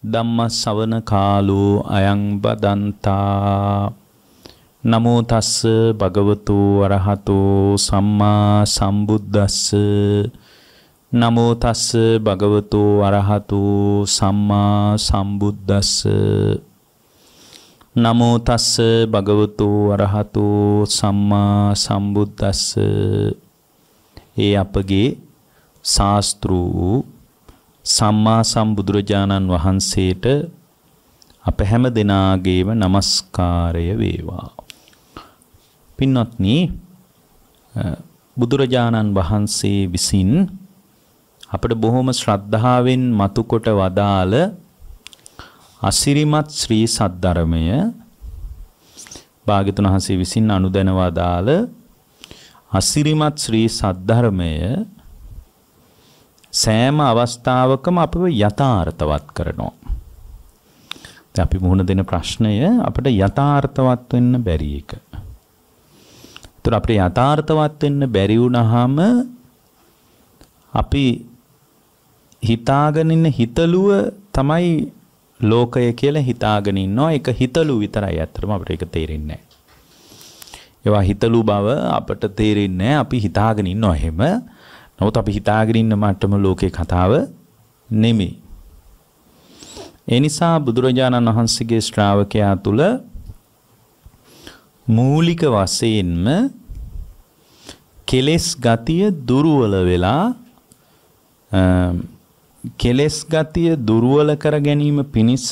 ධම්මස්සවන කාලෝ අයං බදන්තා නමෝ තස්ස භගවතු වරහතෝ සම්මා සම්බුද්දස්ස නමෝ තස්ස භගවතු වරහතෝ සම්මා සම්බුද්දස්ස නමෝ තස්ස භගවතු වරහතෝ සම්මා සම්බුද්දස්ස ඒ අපගේ ශාස්ත්‍රූ සම්මා සම්බුදුරජාණන් වහන්සේට අප හැම දෙනාගේම নমස්කාරය වේවා. පින්වත්නි බුදුරජාණන් වහන්සේ විසින් අපට බොහොම ශ්‍රද්ධාවෙන් මතු කොට වදාළ අසිරිමත් ශ්‍රී සද්ධර්මය භාග්‍යතුන් වහන්සේ විසින් අනුදැනවා දාළ අසිරිමත් ශ්‍රී සද්ධර්මය සෑම අවස්ථාවකම අපිව යථාර්ථවත් කරනවා. දැන් අපි මුහුණ දෙන ප්‍රශ්නය අපිට යථාර්ථවත් වෙන්න බැරි එක. ඒතර අපිට යථාර්ථවත් වෙන්න බැරි වුණාම අපි හිතාගෙන ඉන්න හිතලුව තමයි ලෝකය කියලා හිතාගෙන ඉන්නවා. ඒක හිතලු විතරයි. ඇත්තටම අපිට ඒක තේරෙන්නේ ඒවා හිතලු බව අපට තේරෙන්නේ අපි හිතාගෙන ඉන්නවා එහෙම. නමුත් අපි හිතාගෙන ඉන්න මට්ටම ලෝකේ කතාව නෙමෙයි. ඒ නිසා බුදුරජාණන් වහන්සේගේ ශ්‍රාවකයා තුල මූලික වශයෙන්ම කෙලෙස් ගතිය දුර්වල වෙලා කෙලෙස් ගතිය දුර්වල කර ගැනීම පිණිස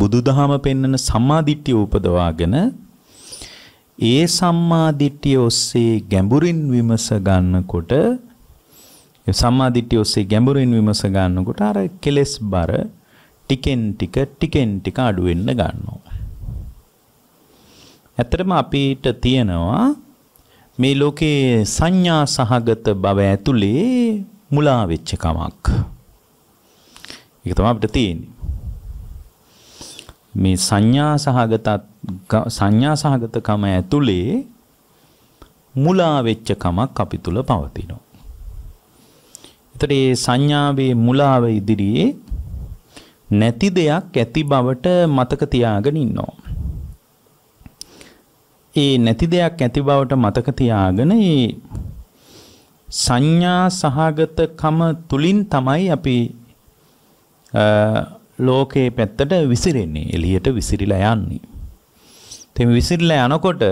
බුදුදහම පෙන්වන සම්මාදිට්ඨිය උපදවාගෙන ඒ සම්මාදිට්ඨිය ඔස්සේ ගැඹුරින් විමස ගන්නකොට සම්මාදිට්ඨිය ඔස්සේ ගැඹුරින් විමස ගන්නකොට අර කෙලෙස් බර ටිකෙන් ටික ටිකෙන් ටික අඩු වෙන්න ගන්නවා. ඇත්තටම අපිට තියෙනවා මේ ලෝකේ සංඥා සහගත බව ඇතුලේ මුලා වෙච්ච කමක්. ඒක තමයි අපිට තියෙන්නේ. මේ සංඥා සහගතත් සංඥා සහගතකම ඇතුලේ මුලා වෙච්ච කමක් අපි තුල පවතිනවා. එතකොට මේ සංඥාවේ මුලාව ඉදිරියේ නැති දෙයක් ඇති බවට මතක තියාගෙන ඉන්නවා. ඒ නැති දෙයක් ඇති බවට මතක තියාගෙන මේ සංඥා සහගතකම තුලින් තමයි අපි ලෝකයේ පැත්තට විසිරෙන්නේ එළියට විසිරිලා යන්නේ ඉතින් විසිරලා යනකොට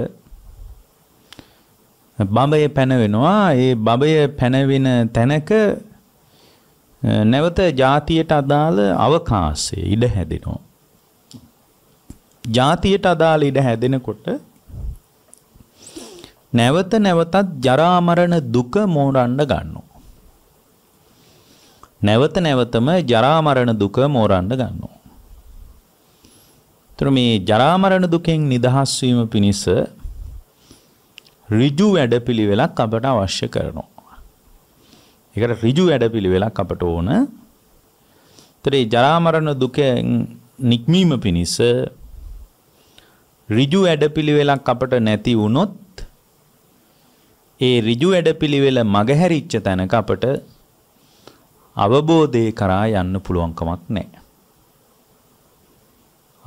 බඹය පැනවෙනවා. ඒ බඹය පැනවෙන තැනක නැවත ಜಾතියට අදාළ අවකාශය ඉඩ හැදෙනවා. ಜಾතියට අදාළ ඉඩ හැදෙනකොට නැවත නැවතත් ජරා මරණ දුක මෝරන්න ගන්නවා. නැවත නැවතම ජරා මරණ දුක මෝරන්න ගන්නවා. එතන මේ ජරා මරණ දුකෙන් නිදහස් වීම පිණිස ඍජු වැඩපිළිවෙලක් අපට අවශ්‍ය කරනවා. ඒකට ඍජු වැඩපිළිවෙලක් අපට ඕන. ඒතරේ ජරා මරණ දුකෙන් නික්මීම පිණිස ඍජු වැඩපිළිවෙලක් අපට නැති වුණොත් ඒ ඍජු වැඩපිළිවෙල මගහැරිච්ච තැනක අපට අවබෝධය කරා යන්න පුළුවන්කමක් නැහැ.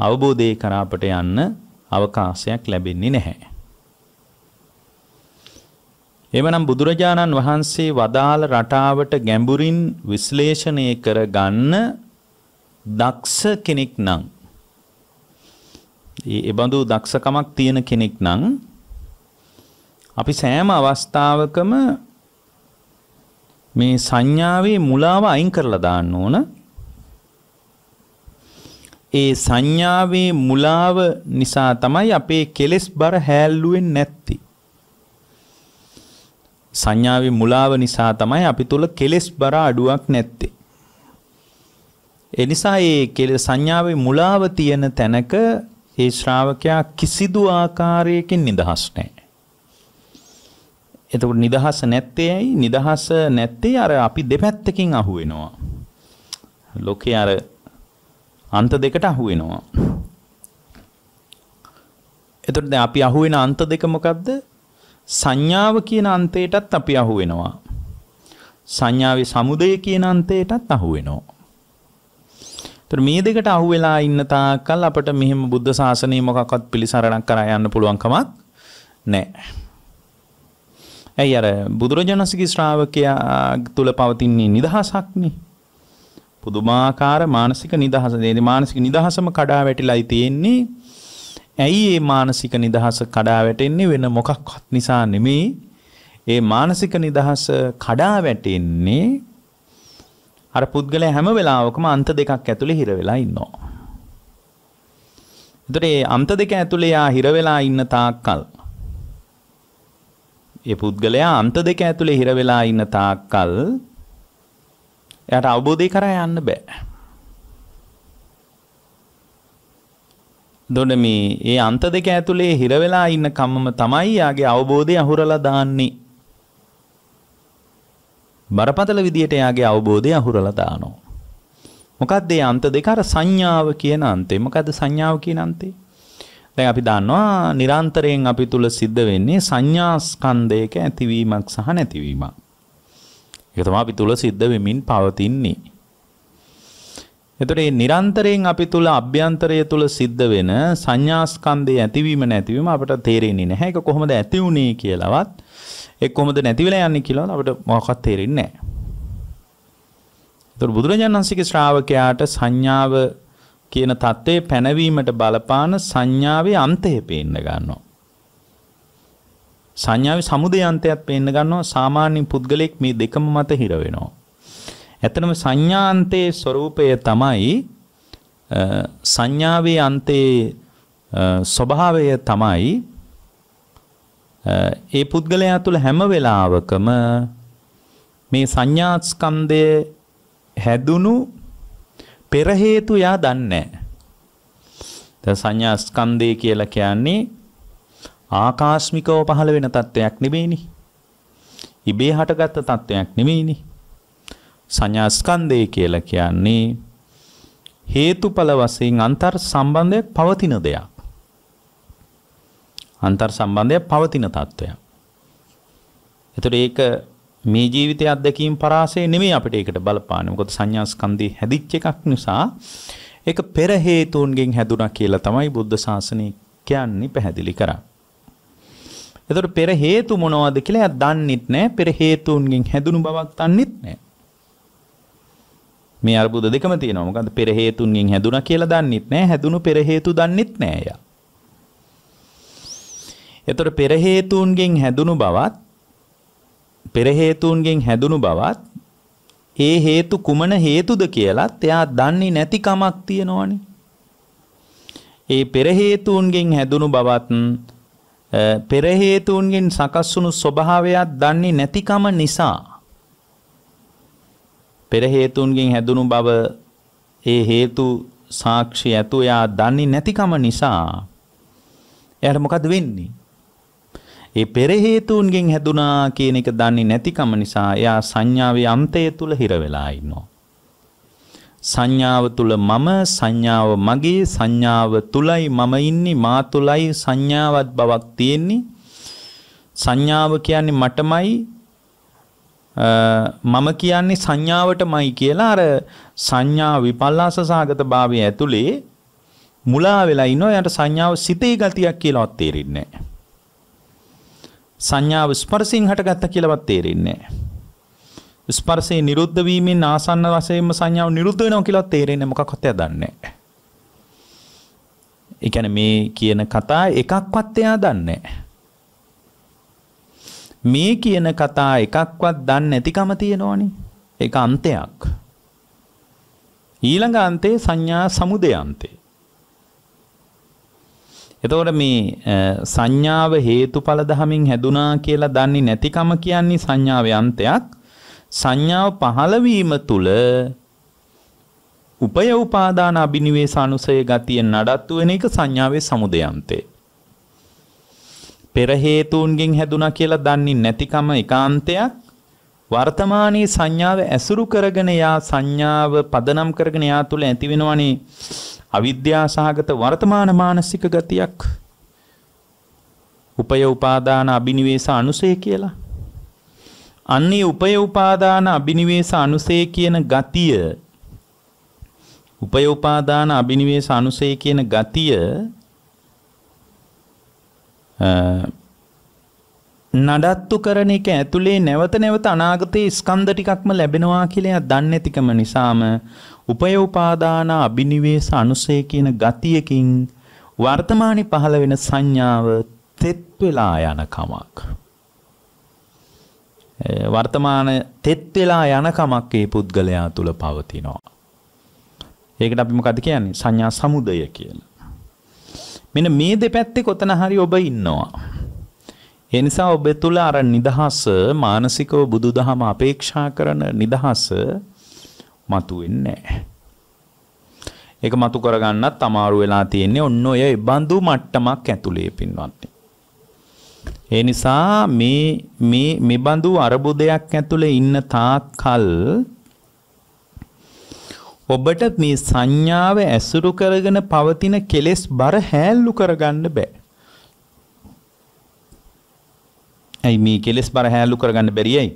අවබෝධයේ කරාපට යන්න අවකාශයක් ලැබෙන්නේ නැහැ. එමනම් බුදුරජාණන් වහන්සේ වදාළ රටාවට ගැඹුරින් විශ්ලේෂණය කර ගන්න දක්ෂ කෙනෙක් නම් ඒ බඳු දක්ෂකමක් තියෙන කෙනෙක් නම් අපි සෑම අවස්ථාවකම මේ සංඥාවේ මුලාව අයින් කරලා දාන්න ඕන ඒ සංඥාවේ මුලාව නිසා තමයි අපේ කෙලෙස් බර හැල්ලුවෙන් නැත්ති. සංඥාවේ මුලාව නිසා තමයි අපි තුළ කෙලෙස් බර අඩුවක් නැත්තේ. එනිසා ඒ කෙල සංඥාවේ මුලාව තියෙන තැනක ඒ ශ්‍රාවකයා කිසිදු ආකාරයකින් නිදහස් නැහැ. එතකොට නිදහස නැත්තේ ඇයි? නිදහස නැත්තේ අර අපි දෙපැත්තකින් අහුවෙනවා. ලෝකේ අර අන්ත දෙකට අහු වෙනවා. එතකොට දැන් අපි අහු වෙන අන්ත දෙක මොකද්ද? සංඥාව කියන අන්තයටත් අපි අහු වෙනවා. සංඥාවේ සමුදය කියන අන්තයටත් අහු වෙනවා. එතකොට මේ දෙකට අහු වෙලා ඉන්න තාක්කල් අපිට මෙහෙම බුද්ධ ශාසනය මොකක්වත් පිළිසරණක් කරා යන්න පුළුවන් කමක් නැහැ. ඇයි අර බුදුරජාණන්සේගේ ශ්‍රාවකයා තුල පවතින නිදහසක්නේ. පුදුමාකාර මානසික නිදහස දෙන්නේ මානසික නිදහසම කඩා වැටිලායි තියෙන්නේ ඇයි මේ මානසික නිදහස කඩා වැටෙන්නේ වෙන මොකක්වත් නිසා නෙමෙයි ඒ මානසික නිදහස කඩා වැටෙන්නේ අර පුද්ගලයා හැම වෙලාවකම අන්ත දෙකක් ඇතුලේ හිර වෙලා ඉන්නවා එතකොට මේ අන්ත දෙක ඇතුලේ යා හිර වෙලා ඉන්න තාක්කල් ඒ පුද්ගලයා අන්ත දෙක ඇතුලේ හිර වෙලා ඉන්න තාක්කල් එයාට අවබෝධය කරා යන්න බෑ. දොඩ මේ ඒ අන්ත දෙක ඇතුලේ හිර වෙලා ඉන්න කම්මම තමයි යාගේ අවබෝධය අහුරලා දාන්නේ. බරපතල විදියට යාගේ අවබෝධය අහුරලා දානවා. මොකක්ද මේ අන්ත දෙක අර සංඥාව කියන අන්තේ. මොකද්ද සංඥාව කියන අන්තේ? දැන් අපි දන්නවා නිරන්තරයෙන් අපි තුල සිද්ධ වෙන්නේ සංඥාස්කන්ධයක ඇතිවීමක් සහ නැතිවීමක්. ඒක තමයි අපි තුල සිද්ධ වෙමින් පවතින්නේ. එතකොට මේ නිරන්තරයෙන් අපි තුල අභ්‍යන්තරය තුල සිද්ධ වෙන සංඥාස්කන්ධයේ ඇතිවීම නැතිවීම අපට තේරෙන්නේ නැහැ. ඒක කොහොමද ඇති වුනේ කියලාවත් ඒක කොහොමද නැතිවලා යන්නේ කියලාවත් අපිට මොකක්වත් තේරෙන්නේ නැහැ. එතකොට බුදුරජාණන් වහන්සේගේ ශ්‍රාවකයාට සංඥාව කියන தත්ත්වයේ පැනවීමට බලපාන සංඥාවේ අන්තය පේන්න ගන්නවා. සංඥාවේ සමුදයන්තයත් පේන්න ගන්නවා සාමාන්‍ය පුද්ගලෙක් මේ දෙකම මත හිර වෙනවා. ඇත්තනම සංඥාන්තයේ ස්වરૂපය තමයි සංඥාවේ අන්තයේ ස්වභාවය තමයි ඒ පුද්ගලයා තුළ හැම වෙලාවකම මේ සංඥාස්කන්ධය හැදුණු පෙර හේතු යා දන්නේ නැහැ. දැන් සංඥාස්කන්ධය කියලා කියන්නේ ආකාස්මිකව පහළ වෙන තත්ත්වයක් නෙමෙයිනේ. ඉබේ හටගත්ත තත්ත්වයක් නෙමෙයිනේ. සංඥා ස්කන්ධය කියලා කියන්නේ හේතුඵල වශයෙන් අන්තර් සම්බන්ධයක් පවතින දෙයක්. අන්තර් සම්බන්ධයක් පවතින තත්ත්වයක්. එතකොට ඒක මේ ජීවිතයේ අත්දැකීම් පරාසය නෙමෙයි අපිට ඒකට බලපාන්නේ. මොකද සංඥා ස්කන්ධේ හැදිච්ච එකක් නිසා ඒක පෙර හේතුන්ගෙන් හැදුණා කියලා තමයි බුද්ධ ශාසනය කියන්නේ පැහැදිලි කරන්නේ. එතකොට පෙර හේතු මොනවද කියලා එයා දන්නෙත් නෑ. පෙර හේතුන්ගෙන් හැදුණු බවක් දන්නෙත් නෑ. මේ අර්බුද දෙකම තියෙනවා. මොකද පෙර හේතුන්ගෙන් හැදුණා කියලා දන්නෙත් නෑ. හැදුණු පෙර හේතු දන්නෙත් නෑ එයා. එතකොට පෙර හේතුන්ගෙන් හැදුණු බවත් පෙර හේතුන්ගෙන් හැදුණු බවත් ඒ හේතු කුමන හේතුද කියලත් එයා දන්නේ නැති කමක් තියෙනවනේ. ඒ පෙර හේතුන්ගෙන් හැදුණු බවත් පෙර හේතුන්ගෙන් සකස් වුණු ස්වභාවයක් දන්නේ නැතිකම නිසා පෙර හේතුන්ගෙන් හැදුණු බව ඒ හේතු සාක්ෂි ඇතු එයා දන්නේ නැතිකම නිසා එයාට මොකද වෙන්නේ? ඒ පෙර හේතුන්ගෙන් හැදුනා කියන එක දන්නේ නැතිකම නිසා එයා සංඥාවේ අන්තය තුල හිර වෙලා ඉන්නවා. සංඥාව තුල මම සංඥාව මගේ සංඥාව තුලයි මම ඉන්නේ මා තුලයි සංඥාවක් බවක් තියෙන්නේ සංඥාව කියන්නේ මටමයි මම කියන්නේ සංඥාවටමයි කියලා අර සංඥා විපල්ලාස සාගත භාවය ඇතුලේ මුලා වෙලා ඉනෝ යට සංඥාව සිතේ ගතියක් කියලාවත් තේරෙන්නේ නැහැ සංඥාව ස්පර්ශයෙන් හටගත්ත කියලාවත් තේරෙන්නේ නැහැ ස්පර්ශයේ නිරුද්ධ වීමෙන් ආසන්න වශයෙන්ම සංඥාව නිරුද්ධ වෙනවා කියලා තේරෙන්නේ මොකක් හොතය දන්නේ නැහැ. ඒ කියන්නේ මේ කියන කතා එකක්වත් එයා දන්නේ මේ කියන කතා එකක්වත් දන්නේ නැතිකම තියෙනවනේ. ඒක අන්තයක්. ඊළඟ අන්තේ සංඥා සමුදය අන්තේ. එතකොට මේ සංඥාව හේතුඵල ධමින් හැදුනා කියලා දන්නේ නැතිකම කියන්නේ සංඥාවේ අන්තයක්. සංඥාව පහළවීම තුළ උපය උපාදාන අභිනිවේස අනුසය ගතිය නඩත්තු වෙන එක සංඥාවේ සමුදයන්තේ. පෙර හේතුන්ගෙන් හැදුනා කියලා දන්නේ නැතිකම එකාන්තයක් වර්තමානයේ සංඥාව ඇසුරු කරගෙන යා සංඥාව පදනම් කරගෙන යා තුළ ඇතිවෙනවනේ අවිද්‍යාසහගත වර්තමාන මානසික ගතියක් උපය උපාදාන අභිනිවේස අනුසය කියලා අන්නේ උපය උපාදාන අබිනිවේෂ අනුසය කියන ගතිය උපය උපාදාන අබිනිවේෂ අනුසය කියන ගතිය නඩත්තු කරන එක ඇතුලේ නැවත නැවත අනාගතයේ ස්කන්ධ ටිකක්ම ලැබෙනවා කියලා දන්නේ නැතිකම නිසාම උපයෝපාදාන අබිනිවේෂ අනුසය කියන ගතියකින් වර්තමානයේ පහළ වෙන සංඥාව තෙත් වෙලා යන කමක්. වර්තමාන තෙත් වෙලා යන කමක් ඒ පුද්ගලයා තුල පවතිනවා. ඒකට අපි මොකද කියන්නේ? සංඥා සමුදය කියලා. මෙන්න මේ දෙපැත්තේ කොතන හරි ඔබ ඉන්නවා. ඒ නිසා ඔබ තුල අර නිදහස මානසිකව බුදුදහම අපේක්ෂා කරන නිදහස මතුවෙන්නේ නැහැ. ඒක මතු කරගන්නත් අමාරු වෙලා තියෙන්නේ ඔන්න ඔය බඳු මට්ටමක් ඇතුලේ පින්වත්නි. ඒ නිසා මේ මේ මෙබඳු අරබුදයක් ඇතුලේ ඉන්න තාක්කල් ඔබට මේ සංඥාව ඇසුරු කරගෙන පවතින කෙලෙස් බර හැල්ලු කරගන්න බෑ. ඇයි මේ කෙලෙස් බර හැල්ලු කරගන්න බැරියයි?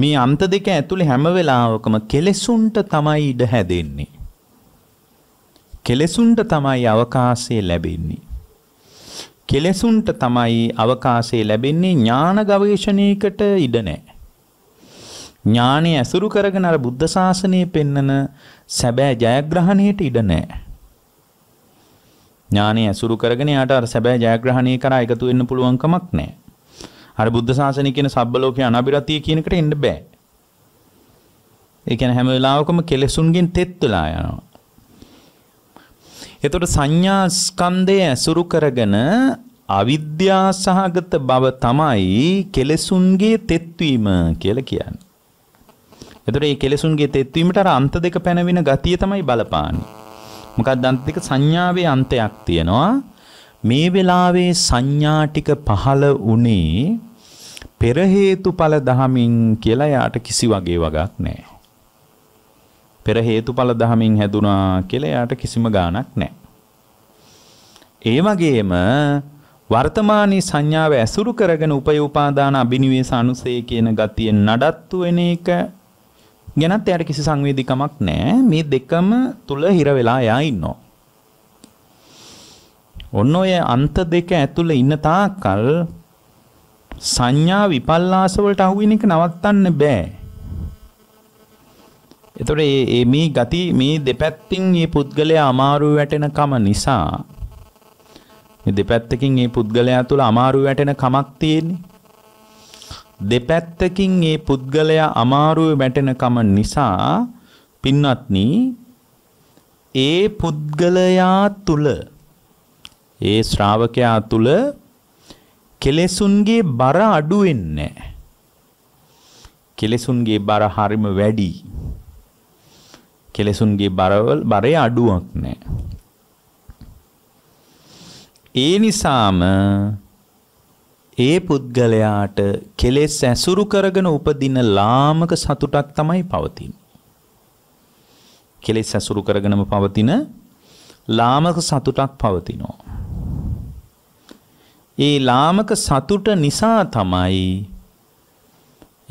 මේ අන්ත දෙක ඇතුලේ හැම වෙලාවකම කෙලෙසුන්ට තමයි ඉඩ හැදෙන්නේ. කෙලෙසුන්ට තමයි අවකාශය ලැබෙන්නේ. කෙලෙසුන්ට තමයි අවකාශය ලැබෙන්නේ ඥාන ගවේෂණයකට ඉඩ නැහැ. ඥානෙ ඇසුරු කරගෙන අර බුද්ධ ශාසනයේ පෙන්නන සැබෑ ජයග්‍රහණයට ඉඩ නැහැ. ඥානෙ ඇසුරු කරගෙන යාට අර සැබෑ ජයග්‍රහණය කරා එකතු වෙන්න පුළුවන් කමක් නැහැ. අර බුද්ධ ශාසනය කියන සබ්බලෝකේ අනාබිරතිය කියන එකට එන්න බෑ. ඒ කියන්නේ හැම වෙලාවකම කෙලෙසුන්ගෙන් තෙත් වෙලා යනවා. එතකොට සංඥා ස්කන්ධය ඇසුරු කරගෙන අවිද්‍යාසහගත බව තමයි කෙලෙසුන්ගේ තෙත්වීම කියලා කියන්නේ. එතකොට මේ කෙලෙසුන්ගේ තෙත්වීමට අර අන්ත දෙක පැනවෙන ගතිය තමයි බලපාන්නේ. මොකක්ද අන්ත දෙක සංඥාවේ අන්තයක් තියෙනවා. මේ වෙලාවේ සංඥා ටික පහළ උනේ පෙර හේතුඵල දහමින් කියලා යාට කිසි වගේ වගක් නැහැ. පෙර හේතුඵල දහමින් හැදුනා කියලා එයාට කිසිම ගාණක් නැහැ. ඒ වගේම වර්තමානයේ සංඥාව ඇසුරු කරගෙන උපයෝපාදාන අබිනිවේෂ අනුසය කියන ගතිය නඩත්තු වෙන එක ගැනත් එයාට කිසි සංවේදීකමක් නැහැ. මේ දෙකම තුල හිර වෙලා එයා ඉන්නවා. ඔන්න ඔය අන්ත දෙක ඇතුළේ ඉන්න තාක්කල් සංඥා විපල්ලාස වලට අහු වෙන එක නවත්තන්න බෑ. එතොට ඒ මේ ගති මේ දෙපැත්තින් ඒ පුද්ගලයා අමාරු වැටෙන කම නිසා දෙපැත්තකින් ඒ පුද්ගලයා තුළ අමාරු වැටෙන කමක් තියෙන්නේ දෙපැත්තකින් ඒ පුද්ගලයා අමාරුව වැටෙන කම නිසා පින්වත්නි ඒ පුද්ගලයා තුල ඒ ශ්‍රාවකයා තුල කෙලෙසුන්ගේ බර අඩු වෙන්නේ කෙලෙසුන්ගේ බර හරිම වැඩි කෙලෙසුන්ගේ බරවල් බරේ අඩුවක් නැහැ. ඒ නිසාම ඒ පුද්ගලයාට කෙලෙස් ඇසුරු කරගෙන උපදින ලාමක සතුටක් තමයි පවතින්නේ. කෙලෙස් ඇසුරු කරගෙනම පවතින ලාමක සතුටක් පවතිනවා. ඒ ලාමක සතුට නිසා තමයි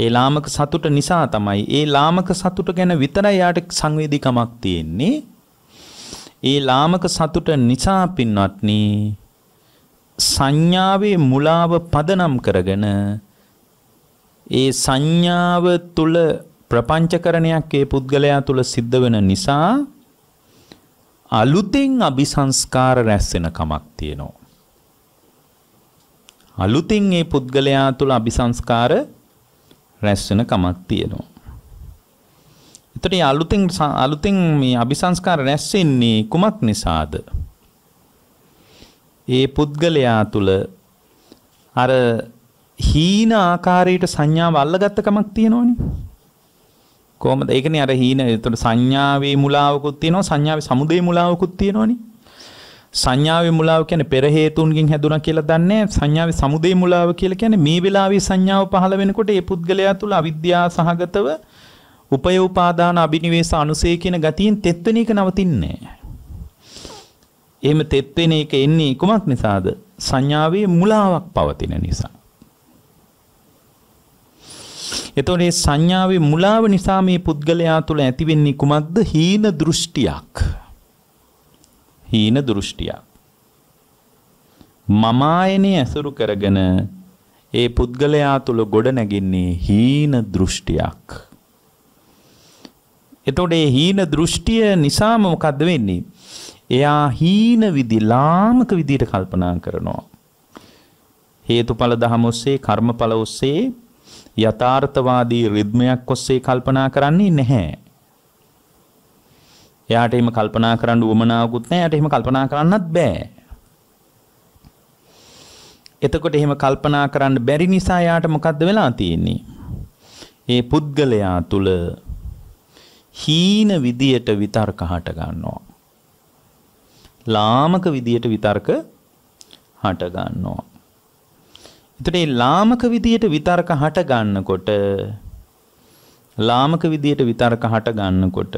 ඒ ලාමක සතුට නිසා තමයි ඒ ලාමක සතුට ගැන විතරයි යාට සංවේදීකමක් තියෙන්නේ. ඒ ලාමක සතුට නිසා පින්වත්නි සංඥාවේ මුලාව පදනම් කරගෙන ඒ සංඥාව තුල ප්‍රපංචකරණයක් ඒ පුද්ගලයා තුල සිද්ධ වෙන නිසා අලුතෙන් අபிසංස්කාර රැස් වෙන කමක් තියෙනවා. අලුතින් ඒ පුද්ගලයා තුළ අபிසංස්කාර රැස් වෙන කමක් තියෙනවා. එතකොට මේ අලුතෙන් අලුතෙන් මේ අபிසංස්කාර රැස් වෙන්නේ කුමක් නිසාද? ඒ පුද්ගලයා තුල අර හීන ආකාරයට සංඥාව අල්ලගත්ත කමක් තියෙනවනේ. කොහොමද? ඒකනේ අර හීන එතකොට සංඥාවේ මුලාවකුත් තියෙනවා සංඥාවේ සමුදේ මුලාවකුත් තියෙනවනේ. සංඥාවේ මුලාව කියන්නේ පෙර හේතුන්ගෙන් හැදුණා කියලා දන්නේ සංඥාවේ සමුදේ මුලාව කියලා කියන්නේ මේ වෙලාවේ සංඥාව පහළ වෙනකොට ඒ පුද්ගලයා තුල අවිද්‍යාව සහගතව උපය උපාදාන අබිනිවේෂ අනුසය කියන ගතියෙන් තෙත් වෙන එක නවතින්නේ එහෙම තෙත් වෙන එක එන්නේ කුමක් නිසාද සංඥාවේ මුලාවක් පවතින නිසා එතකොට මේ සංඥාවේ මුලාව නිසා මේ පුද්ගලයා තුල ඇතිවෙන්නේ කුමක්ද හීන දෘෂ්ටියක් හීන දෘෂ්ටියක්. මමායනේ ඇසුරු කරගෙන ඒ පුද්ගලයා තුළ ගොඩ නැගින්නේ හීන දෘෂ්ටියක්. එතකොට ඒ හීන දෘෂ්ටිය නිසාම මොකද්ද වෙන්නේ? එයා හීන විදි ලාමක විදියට කල්පනා කරනවා. හේතුඵල දහම ඔස්සේ කර්මඵල ඔස්සේ යථාර්ථවාදී රිද්මයක් ඔස්සේ කල්පනා කරන්නේ නැහැ. එයාට එහෙම කල්පනා කරන්න උවමනාවකුත් නැහැ. එයාට එහෙම කල්පනා කරන්නත් බෑ. එතකොට එහෙම කල්පනා කරන්න බැරි නිසා එයාට මොකද්ද වෙලා තියෙන්නේ? ඒ පුද්ගලයා තුල හීන විදියට විතර්ක හට ගන්නවා. ලාමක විදියට විතර්ක හට ගන්නවා. එතකොට මේ ලාමක විදියට විතර්ක හට ගන්නකොට ලාමක විදියට විතර්ක හට ගන්නකොට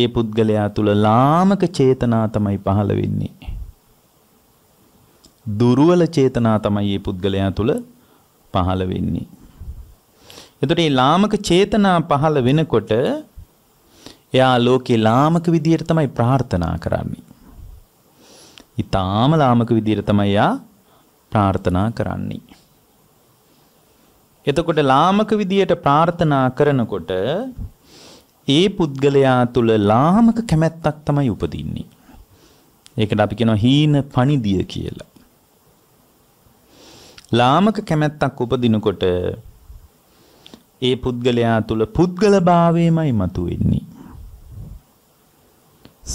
ඒ පුද්ගලයා තුල ලාමක චේතනා තමයි පහළ වෙන්නේ. දුර්වල චේතනා තමයි මේ පුද්ගලයා තුල පහළ වෙන්නේ. එතකොට මේ ලාමක චේතනා පහළ වෙනකොට එයා ලෝකේ ලාමක විදියට තමයි ප්‍රාර්ථනා කරන්නේ. ඊටාම ලාමක විදියට තමයි එයා ප්‍රාර්ථනා කරන්නේ. එතකොට ලාමක විදියට ප්‍රාර්ථනා කරනකොට ඒ පුද්ගලයා තුළ ලාමක කැමැත්තක් තමයි උපදින්නේ. ඒකට අපි කියනවා හීන පණිදිය කියලා. ලාමක කැමැත්තක් උපදිනකොට ඒ පුද්ගලයා තුළ පුද්ගලභාවයමයි මතුවෙන්නේ.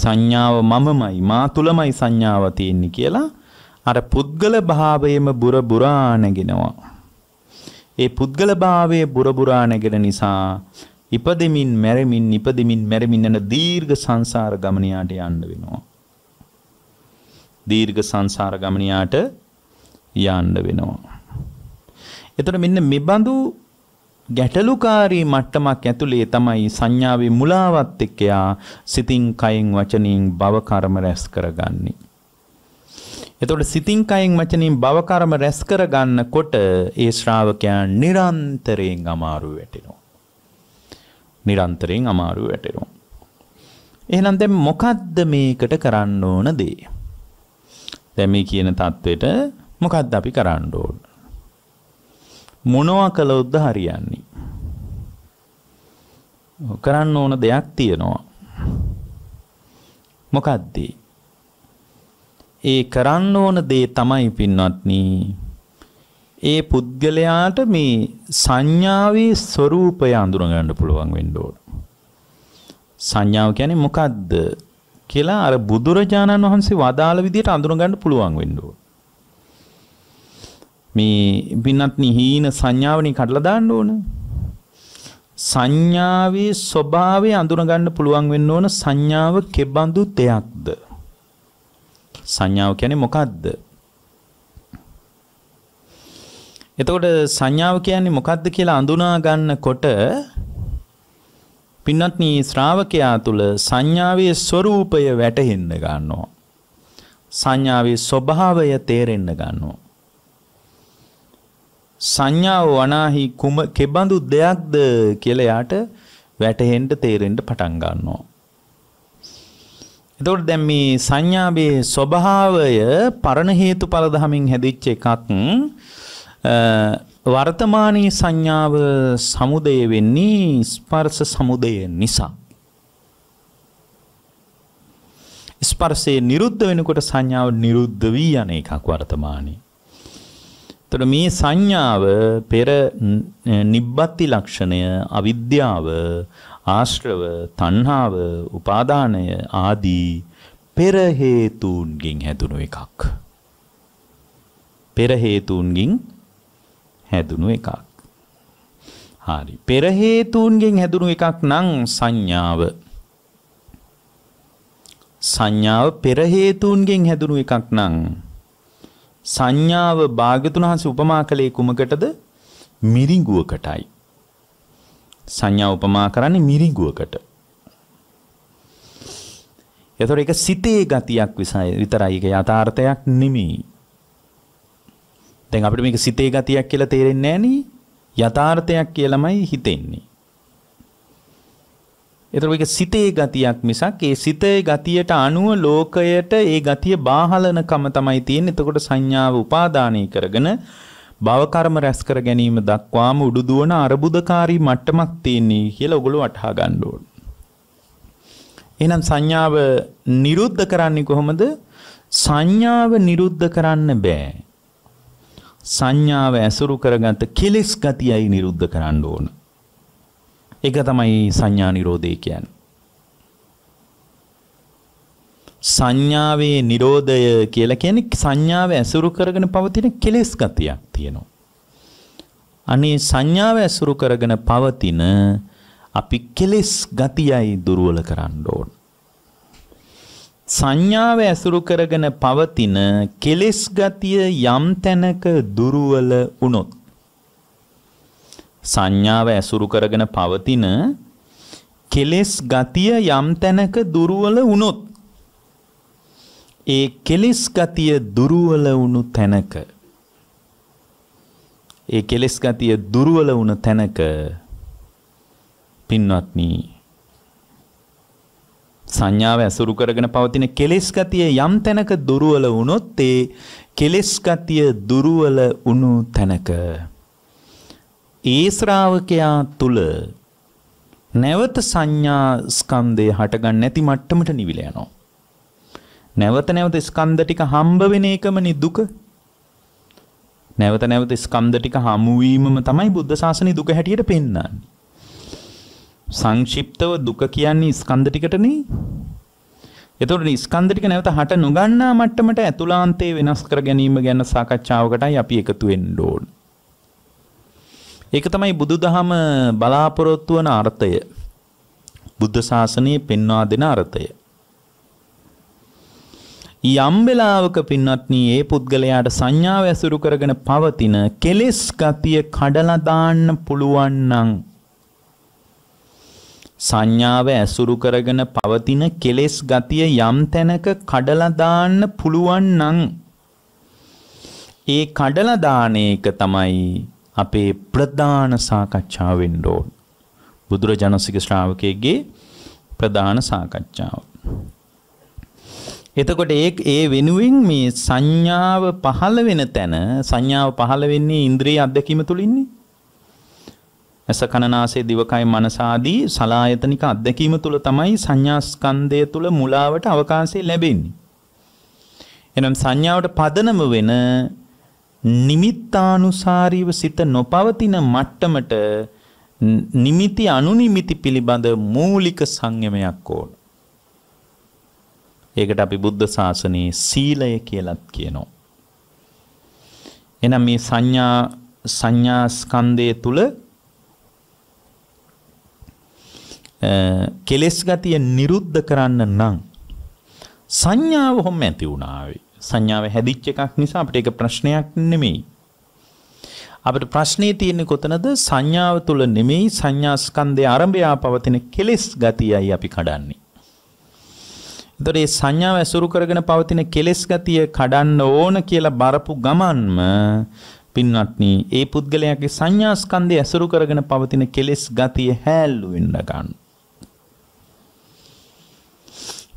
සංඥාව මමමයි මා තුළමයි සංඥාව තියෙන්නේ කියලා අර පුද්ගල භාවයම බුර බුරා නැගෙනවා. ඒ පුද්ගල භාවයේ බුර බුරා නැගෙන නිසා ඉපදෙමින් මැරෙමින් ඉපදෙමින් මැරෙමින් යන දීර්ඝ සංසාර ගමනයාට යන්න වෙනවා. දීර්ඝ සංසාර ගමනයාට යන්න වෙනවා. එතකොට මෙන්න මෙබඳු ගැටලුකාරී මට්ටමක් ඇතුලේ තමයි සංඥාවේ මුලාවත් එක්ක යා සිතින් කයෙන් වචනින් භව කර්ම රැස් කරගන්නේ. එතකොට සිතින් කයෙන් වචනින් භව කර්ම රැස් කරගන්නකොට ඒ ශ්‍රාවකයන් නිරන්තරයෙන් අමාරු වෙටෙනවා. නිරන්තරයෙන් අමාරු වැටෙනවා. එහෙනම් දැන් මොකද්ද මේකට කරන්න ඕන දේ? දැන් මේ කියන தത്വෙට මොකද්ද අපි කරන්න ඕන? මොනවා කළොත්ද හරියන්නේ? කරන්න ඕන දෙයක් තියෙනවා. මොකද්ද? ඒ කරන්න ඕන දේ තමයි පින්වත්නි ඒ පුද්ගලයාට මේ සංඥාවේ ස්වરૂපය අඳුන ගන්න පුළුවන් වෙන්න ඕන. සංඥාව කියන්නේ මොකද්ද කියලා අර බුදුරජාණන් වහන්සේ වදාළ විදිහට අඳුන ගන්න පුළුවන් වෙන්න ඕන. මේ බින්නත් නිහීන සංඥාවනේ කඩලා දාන්න ඕන. සංඥාවේ ස්වභාවය අඳුන ගන්න පුළුවන් වෙන්න ඕන සංඥාව කෙබඳු දෙයක්ද? සංඥාව කියන්නේ මොකද්ද? එතකොට සංඥාව කියන්නේ මොකක්ද කියලා අඳුනා ගන්නකොට පින්වත්නි ශ්‍රාවකයා තුල සංඥාවේ ස්වરૂපය වැටහෙන්න ගන්නවා. සංඥාවේ ස්වභාවය තේරෙන්න ගන්නවා. සංඥාව වනාහි කුම කෙබඳු දෙයක්ද කියලා යාට වැටහෙන්න තේරෙන්න පටන් ගන්නවා. එතකොට දැන් මේ සංඥාවේ ස්වභාවය පරණ හේතුඵල ධමෙන් හැදිච්ච එකක් වර්තමානයේ සංඥාව සමුදය වෙන්නේ ස්පර්ශ සමුදය නිසා. ස්පර්ශයේ නිරුද්ධ වෙනකොට සංඥාව නිරුද්ධ වී යන එකක් වර්තමානයේ. එතකොට මේ සංඥාව පෙර නිබ්බති ලක්ෂණය අවිද්‍යාව ආශ්‍රව තණ්හාව උපාදානය ආදී පෙර හේතුන්ගෙන් හැදුණු එකක්. පෙර හේතුන්ගෙන් හැදුණු එකක්. හරි. පෙර හේතුන්ගෙන් හැදුණු එකක් නම් සංඥාව. සංඥාව පෙර හේතුන්ගෙන් හැදුණු එකක් නම් සංඥාව භාග්‍යතුන් වහන්සේ උපමා කළේ කුමකටද? මිරිඟුවකටයි. සංඥා උපමා කරන්නේ මිරිඟුවකට. එතකොට ඒක සිතේ ගතියක් විතරයි ඒක යථාර්ථයක් නෙමෙයි. දැන් අපිට මේක සිතේ ගතියක් කියලා තේරෙන්නේ නැණි යථාර්ථයක් කියලාමයි හිතෙන්නේ. ඒතර මේක සිතේ ගතියක් මිසක් ඒ සිතේ ගතියට අනුව ලෝකයට ඒ ගතිය බාහලනකම තමයි තියෙන්නේ. එතකොට සංඥාව උපාදානය කරගෙන භව කර්ම රැස් කර ගැනීම දක්වාම උඩුදුවන අරබුදකාරී මට්ටමක් තියෙන්නේ කියලා ඔගොල්ලෝ වටහා ගන්න ඕන. එහෙනම් සංඥාව නිරුද්ධ කරන්නේ කොහොමද? සංඥාව නිරුද්ධ කරන්න බෑ. සංඥාව ඇසුරු කරගත කෙලෙස් ගතියයි නිරුද්ධ කරන්න ඕන. ඒක තමයි සංඥා නිරෝධය කියන්නේ. සංඥාවේ නිරෝධය කියලා කියන්නේ සංඥාව ඇසුරු කරගෙන පවතින කෙලෙස් ගතියක් තියෙනවා. අනේ සංඥාව ඇසුරු කරගෙන පවතින අපි කෙලෙස් ගතියයි දුර්වල කරන්න ඕන. සංඥාව ඇසුරු කරගෙන පවතින කෙලෙස් ගතිය යම් තැනක දුර්වල වුණොත් සංඥාව ඇසුරු කරගෙන පවතින කෙලෙස් ගතිය යම් තැනක දුර්වල වුණොත් ඒ කෙලෙස් ගතිය දුර්වල වුණු තැනක ඒ කෙලෙස් ගතිය දුර්වල වුණ තැනක පින්වත්නි සංඥාව ඇසුරු කරගෙන පවතින කෙලෙස් ගතිය යම් තැනක දුර්වල වුණොත් ඒ කෙලෙස් ගතිය දුර්වල වුණු තැනක ඒ ශ්‍රාවකයා තුල නැවත සංඥා ස්කන්ධය හටගන්න නැති මට්ටමට නිවිල යනවා. නැවත නැවත ස්කන්ධ ටික හම්බ වෙන එකම නිදුක. නැවත නැවත ස්කන්ධ ටික හමු වීමම තමයි බුද්ධ ශාසනයේ දුක හැටියට පෙන්වන්නේ. සංක්ෂිප්තව දුක කියන්නේ ස්කන්ධ ටිකටනේ. එතකොට ස්කන්ධ ටික නැවත හට නොගන්නා මට්ටමට ඇතුළාන්තයේ වෙනස් කර ගැනීම ගැන සාකච්ඡාවකටයි අපි එකතු වෙන්න ඕන. ඒක තමයි බුදුදහම බලාපොරොත්තු වන අර්ථය. බුද්ධ ශාසනයේ පෙන්වා දෙන අර්ථය. යම් වෙලාවක පින්වත්නි ඒ පුද්ගලයාට සංඥාව ඇසුරු කරගෙන පවතින කෙලෙස් ගතිය කඩලා දාන්න පුළුවන් නම් සංඥාව ඇසුරු කරගෙන පවතින කෙලෙස් ගතිය යම් තැනක කඩලා දාන්න පුළුවන් නම් ඒ කඩලා දාන එක තමයි අපේ ප්‍රධාන සාකච්ඡාව වෙන්න ඕන. බුදුරජාණන්සේගේ ශ්‍රාවකයෙක්ගේ ප්‍රධාන සාකච්ඡාව. එතකොට ඒ ඒ වෙනුවෙන් මේ සංඥාව පහළ වෙන තැන සංඥාව පහළ වෙන්නේ ඉන්ද්‍රිය අධ්‍යක්ීම තුලින්නේ. ඇස කනනාසේ දිවකයි මනසාදී සලායතනික අත්දැකීම තුළ තමයි සංඥාස්කන්ධය තුළ මුලාවට අවකාශය ලැබෙන්නේ. එනම් සංඥාවට පදනම වෙන නිමිත්තානුසාරීව සිත නොපවතින මට්ටමට නිමිති අනුනිමිති පිළිබඳ මූලික සංයමයක් ඕන. ඒකට අපි බුද්ධ ශාසනයේ සීලය කියලත් කියනවා. එනම් මේ සංඥා සංඥාස්කන්ධය තුළ කෙලෙස් ගතිය නිරුද්ධ කරන්න නම් සංඥාව හොම් ඇති වුණාවේ. සංඥාව හැදිච්ච එකක් නිසා අපිට ඒක ප්‍රශ්නයක් නෙමෙයි. අපිට ප්‍රශ්නේ තියෙන්නේ කොතනද? සංඥාව තුල නෙමෙයි සංඥා ස්කන්ධයේ ආරම්භය පවතින කෙලෙස් ගතියයි අපි කඩන්නේ. එතකොට මේ සංඥාව ඇසුරු කරගෙන පවතින කෙලෙස් ගතිය කඩන්න ඕන කියලා බරපු ගමන්ම පින්වත්නි, ඒ පුද්ගලයාගේ සංඥා ස්කන්ධය ඇසුරු කරගෙන පවතින කෙලෙස් ගතිය හැල්ලු වෙන්න ගන්නවා.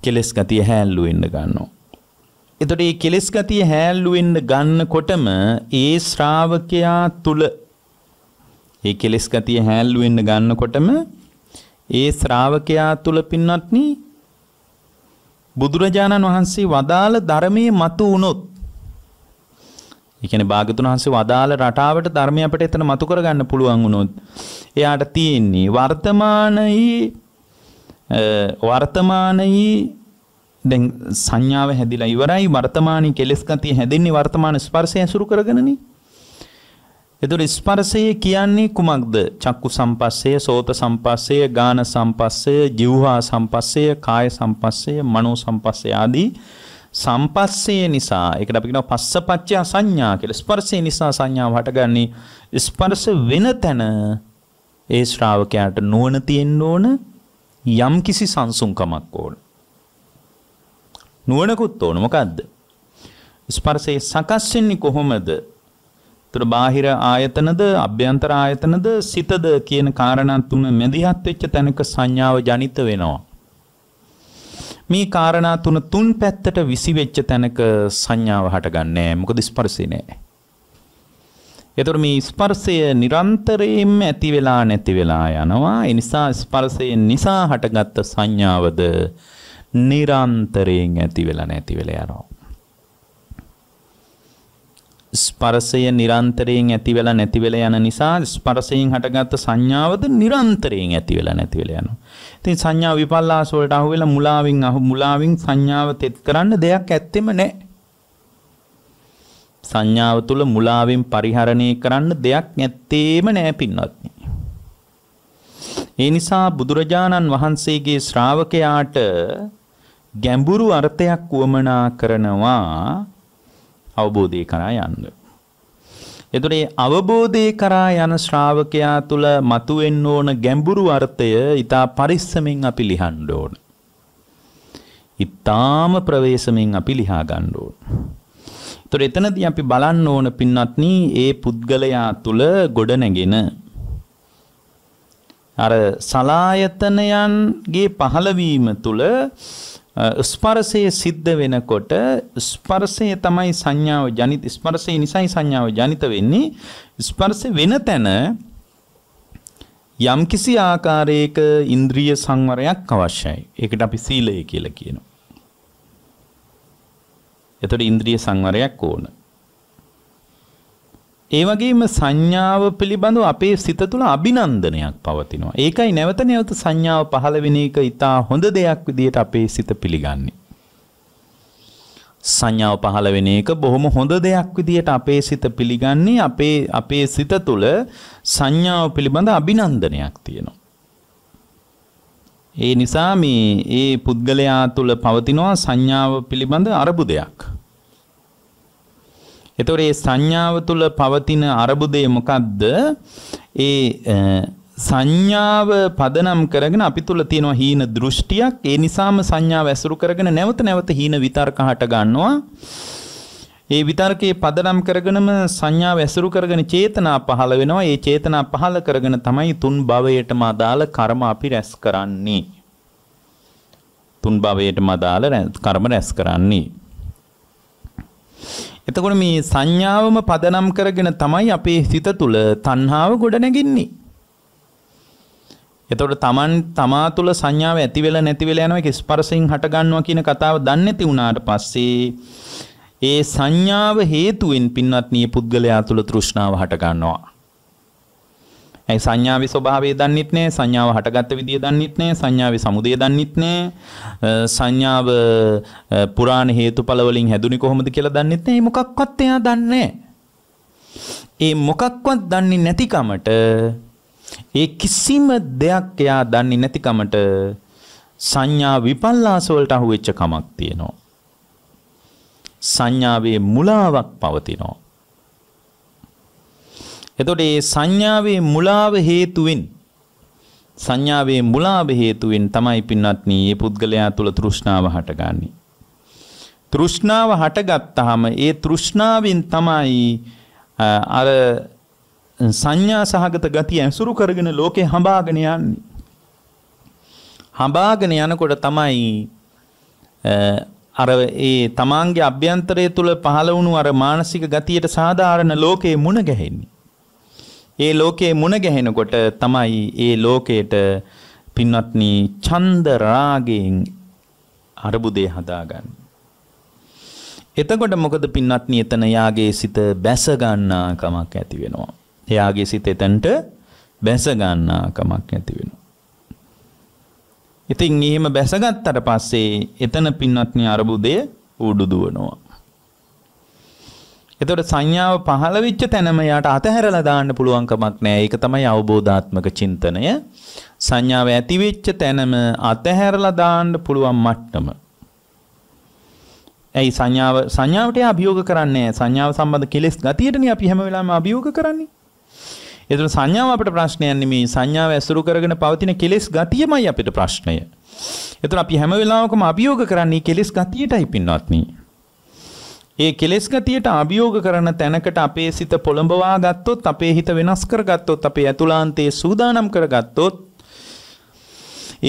කෙලස් ගතිය හැල්ලු වෙන්න ගන්නවා. එතකොට මේ කෙලස් ගතිය හැල්ලු වෙන්න ගන්නකොටම ඒ ශ්‍රාවකයා තුල ඒ කෙලස් ගතිය හැල්ලු වෙන්න ගන්නකොටම ඒ ශ්‍රාවකයා තුල පින්වත්නි බුදුරජාණන් වහන්සේ වදාළ ධර්මයේ මතු වුණොත් ඒ කියන්නේ භාගතුන් වහන්සේ වදාළ රටාවට ධර්මය අපිට එතන මතු කරගන්න පුළුවන් වුණොත් එයාට තියෙන්නේ වර්තමානයේ වර්තමානයේ දැන් සංඥාව හැදිලා ඉවරයි වර්තමානයේ කෙලස් ගතිය හැදෙන්නේ වර්තමාන ස්පර්ශය ඇසුරු කරගෙනනේ. එතකොට ස්පර්ශය කියන්නේ කුමක්ද? චක්කු සම්පස්සය, සෝත සම්පස්සය, ගාන සම්පස්සය, જીවහා සම්පස්සය, කාය සම්පස්සය, මනෝ සම්පස්සය ආදී සම්පස්සය නිසා ඒකට අපි කියනවා පස්සපච්චය සංඥා කියලා. ස්පර්ශය නිසා සංඥාව හටගන්නේ ස්පර්ශ වෙන තැන ඒ ශ්‍රාවකයාට නුවණ තියෙන්න ඕන යම්කිසි සංසුන්කමක් ඕන. නුවණකුත් ඕන මොකද්ද? ස්පර්ශයේ සකස් වෙන්නේ කොහොමද? ඒතර බාහිර ආයතනද, අභ්‍යන්තර ආයතනද, සිතද කියන කාරණා තුන මැදිහත් වෙච්ච තැනක සංඥාව ජනිත වෙනවා. මේ කාරණා තුන තුන් පැත්තට විසි වෙච්ච තැනක සංඥාව හටගන්නේ නැහැ. මොකද ස්පර්ශේ නැහැ. එතකොට මේ ස්පර්ශය නිරන්තරයෙන්ම ඇති වෙලා නැති වෙලා යනවා. ඒ නිසා ස්පර්ශයෙන් නිසා හටගත්ත සංඥාවද නිරන්තරයෙන් ඇති වෙලා නැති වෙලා යනවා. ස්පර්ශය නිරන්තරයෙන් ඇති වෙලා නැති වෙලා යන නිසා ස්පර්ශයෙන් හටගත්ත සංඥාවද නිරන්තරයෙන් ඇති වෙලා නැති වෙලා යනවා. ඉතින් සංඥා විපල්ලාස වලට අහුවෙලා මුලාවින් අහු මුලාවින් සංඥාව තෙත් කරන්න දෙයක් ඇත්තෙම නැහැ. සංඥාව තුළ මුලාවෙන් පරිහරණය කරන්න දෙයක් නැත්තේම නෑ පින්වත්නි. ඒ නිසා බුදුරජාණන් වහන්සේගේ ශ්‍රාවකයාට ගැඹුරු අර්ථයක් වුවමනා කරනවා අවබෝධය කරා යන්න. එතකොට මේ අවබෝධය කරා යන ශ්‍රාවකයා තුල මතුවෙන්න ඕන ගැඹුරු අර්ථය ඊටා පරිස්සමෙන් අපි ලිහන්න ඕන. ඊටාම ප්‍රවේශමෙන් අපි ලියා ගන්න ඕන. තොර එතනදී අපි බලන්න ඕන පින්නත්නි ඒ පුද්ගලයා තුල ගොඩ නැගෙන අර සලායතනයන්ගේ පහළවීම තුල ස්පර්ශයේ සිද්ධ වෙනකොට ස්පර්ශය තමයි සංඥාව ජනිත ස්පර්ශය නිසායි සංඥාව ජනිත වෙන්නේ ස්පර්ශ වෙන තැන යම්කිසි ආකාරයක ඉන්ද්‍රිය සංවරයක් අවශ්‍යයි. ඒකට අපි සීලය කියලා කියනවා. එතකොට ඉන්ද්‍රිය සංවරයක් ඕන. ඒ වගේම සංඥාව පිළිබඳව අපේ සිත තුළ අභිනන්දනයක් පවතිනවා. ඒකයි නැවත නැවත සංඥාව පහළ වෙන එක ඊටා හොඳ දෙයක් විදිහට අපේ සිත පිළිගන්නේ. සංඥාව පහළ වෙන එක බොහොම හොඳ දෙයක් විදිහට අපේ සිත පිළිගන්නේ අපේ අපේ සිත තුළ සංඥාව පිළිබඳ අභිනන්දනයක් තියෙනවා. ඒ නිසා මේ ඒ පුද්ගලයා තුළ පවතිනවා සංඥාව පිළිබඳ අරබුදයක්. එතකොට මේ සංඥාව තුළ පවතින අරබුදේ මොකද්ද? ඒ සංඥාව පදනම් කරගෙන අපි තුල තියෙනවා හීන දෘෂ්ටියක්. ඒ නිසාම සංඥාව ඇසුරු කරගෙන නැවත නැවත හීන විතර්ක හට ගන්නවා. ඒ විතර්කයේ පදනම් කරගෙනම සංඥාව ඇසුරු කරගෙන චේතනා පහළ වෙනවා. ඒ චේතනා පහළ කරගෙන තමයි තුන් භවයටම අදාළ කර්ම අපි රැස් කරන්නේ. තුන් භවයටම අදාළ කර්ම රැස් කරන්නේ. එතකොට මේ සංඥාවම පදනම් කරගෙන තමයි අපේ සිත තුළ තණ්හාව ගොඩනැගින්නේ. එතකොට Taman තමා තුළ සංඥාව ඇති වෙලා නැති වෙලා යනවා ඒක ස්පර්ශයෙන් හට ගන්නවා කියන කතාව දන්නේ නැති වුණාට පස්සේ ඒ සංඥාව හේතුවෙන් පින්වත්නි පුද්ගලයා තුළ තෘෂ්ණාව හට ගන්නවා. ඇයි සංඥාවේ ස්වභාවය දන්නෙත් නෑ සංඥාව හටගත්ත විදිය දන්නෙත් නෑ සංඥාවේ සමුදය දන්නෙත් නෑ සංඥාව පුරාණ හේතුඵල වලින් හැදුනේ කොහොමද කියලා දන්නෙත් නෑ මොකක්වත් එයා දන්නේ ඒ මොකක්වත් දන්නේ නැතිකමට ඒ කිසිම දෙයක් එයා දන්නේ නැතිකමට සංඥා විපල්ලාස වලට අහුවෙච්ච කමක් තියෙනවා සංඥාවේ මුලාවක් පවතිනවා එතකොට මේ සංඥාවේ මුලාව හේතුවෙන් සංඥාවේ මුලාව හේතුවෙන් තමයි පින්වත්නි මේ පුද්ගලයා තුල තෘෂ්ණාව හටගන්නේ. තෘෂ්ණාව හටගත්තාම ඒ තෘෂ්ණාවෙන් තමයි අර සංඥා සහගත ගතිය ඇසුරු කරගෙන ලෝකේ හඹාගෙන යන්නේ. හඹාගෙන යනකොට තමයි අර ඒ තමාන්ගේ අභ්‍යන්තරය තුළ පහළ වුණු අර මානසික ගතියට සාධාරණ ලෝකේ මුණ ගැහෙන්නේ. ඒ ලෝකයේ මුණ ගැහෙනකොට තමයි ඒ ලෝකයට පින්වත්නි ඡන්ද රාගයෙන් අරුබුදේ හදාගන්නේ. එතකොට මොකද පින්වත්නි එතන යාගේ සිත බැස ගන්නාකමක් ඇති වෙනවා. එයාගේ සිත එතනට බැස ගන්නාකමක් ඇති වෙනවා. ඉතින් එහෙම බැසගත්තට පස්සේ එතන පින්වත්නි අරුබුදේ ඌඩු දුවනවා. එතකොට සංඥාව පහළ වෙච්ච තැනම යාට අතහැරලා දාන්න පුළුවන්කමක් නැහැ. ඒක තමයි අවබෝධාත්මක චින්තනය. සංඥාව ඇති වෙච්ච තැනම අතහැරලා දාන්න පුළුවන් මට්ටම. ඇයි සංඥාව සංඥාවට අභියෝග කරන්නේ සංඥාව සම්බන්ධ කෙලෙස් ගතියටනේ අපි හැම වෙලාවෙම අභියෝග කරන්නේ. ඒතර සංඥාව අපිට ප්‍රශ්නයක් නෙමෙයි සංඥාව ඇසුරු කරගෙන පවතින කෙලෙස් ගතියමයි අපිට ප්‍රශ්නය. ඒතර අපි හැම වෙලාවකම අභියෝග කරන්නේ කෙලෙස් ගතියටයි පින්වත්නි. ඒ කෙලෙස් ගතියට අභියෝග කරන තැනකට අපේ සිත පොළඹවා ගත්තොත් අපේ හිත වෙනස් කරගත්තොත් අපේ ඇතුළාන්තයේ සූදානම් කරගත්තොත්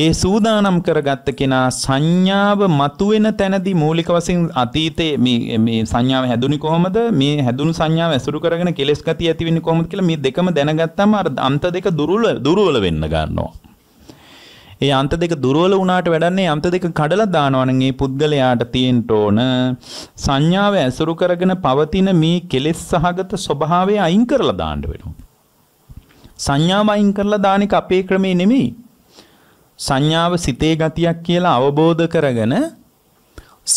ඒ සූදානම් කරගත්ත කෙනා සංඥාව මතුවෙන තැනදී මූලික වශයෙන් අතීතයේ මේ මේ සංඥාව හැදුනේ කොහොමද මේ හැදුණු සංඥාව ඇසුරු කරගෙන කෙලස් ගතිය ඇති වෙන්නේ කොහොමද කියලා මේ දෙකම දැනගත්තාම අර අන්ත දෙක දුර්වල දුර්වල වෙන්න ගන්නවා ඒ අන්ත දෙක දුර්වල වුණාට වැඩන්නේ අන්ත දෙක කඩලා දානවා නම් ඒ පුද්ගලයාට තියෙන්න ඕන සංඥාව ඇසුරු කරගෙන පවතින මේ කෙලෙස් සහගත ස්වභාවය අයින් කරලා දාන්න වෙනවා. සංඥාව අයින් කරලා දාන එක අපේ ක්‍රමේ නෙමෙයි. සංඥාව සිතේ ගතියක් කියලා අවබෝධ කරගෙන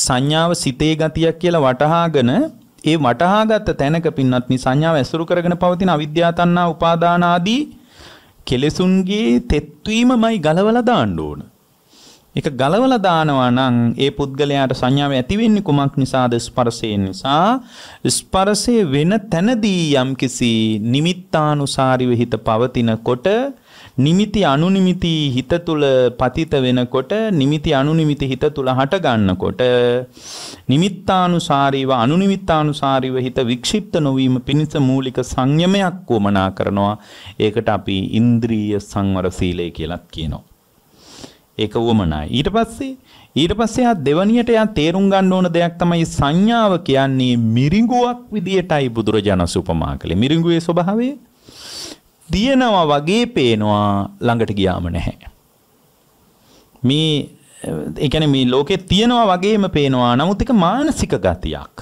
සංඥාව සිතේ ගතියක් කියලා වටහාගෙන ඒ වටහාගත් තැනක පින්නත් මේ සංඥාව ඇසුරු කරගෙන පවතින අවිද්‍යාව තණ්හා උපාදාන ආදී කෙලෙසුන්ගේ තෙත්වීමමයි ගලවලා දාන්න ඕන. ඒක ගලවලා දානවා නම් ඒ පුද්ගලයාට සංඥාව ඇති වෙන්නේ කුමක් නිසාද? ස්පර්ශයෙන් නිසා. ස්පර්ශයේ වෙන තැනදී යම්කිසි නිමිත්තානුසාරිව හිත පවතිනකොට නිමිති අනුනිමිති හිත තුළ පතිත වෙනකොට නිමිති අනුනිමිති හිත තුළ හට ගන්නකොට නිමිත්තානුසාරීව අනුනිමිත්තානුසාරීව හිත වික්ෂිප්ත නොවීම පිණිස මූලික සංයමයක් වමනා කරනවා. ඒකට අපි ඉන්ද්‍රිය සංවර සීලය කියලත් කියනවා. ඒක වමනයි. ඊට පස්සේ ඊට පස්සේ ආ දෙවණියට යා තේරුම් ගන්න ඕන දෙයක් තමයි සංඥාව කියන්නේ මිරිඟුවක් විදියටයි බුදුරජාණන් සුපමා කළේ. මිරිඟුවේ ස්වභාවය දියනවා වගේ පේනවා ළඟට ගියාම නැහැ. මේ එකන මේ ලෝකෙ තියෙනවා වගේම පේනවා නමුත් එක මානසික ගතියක්.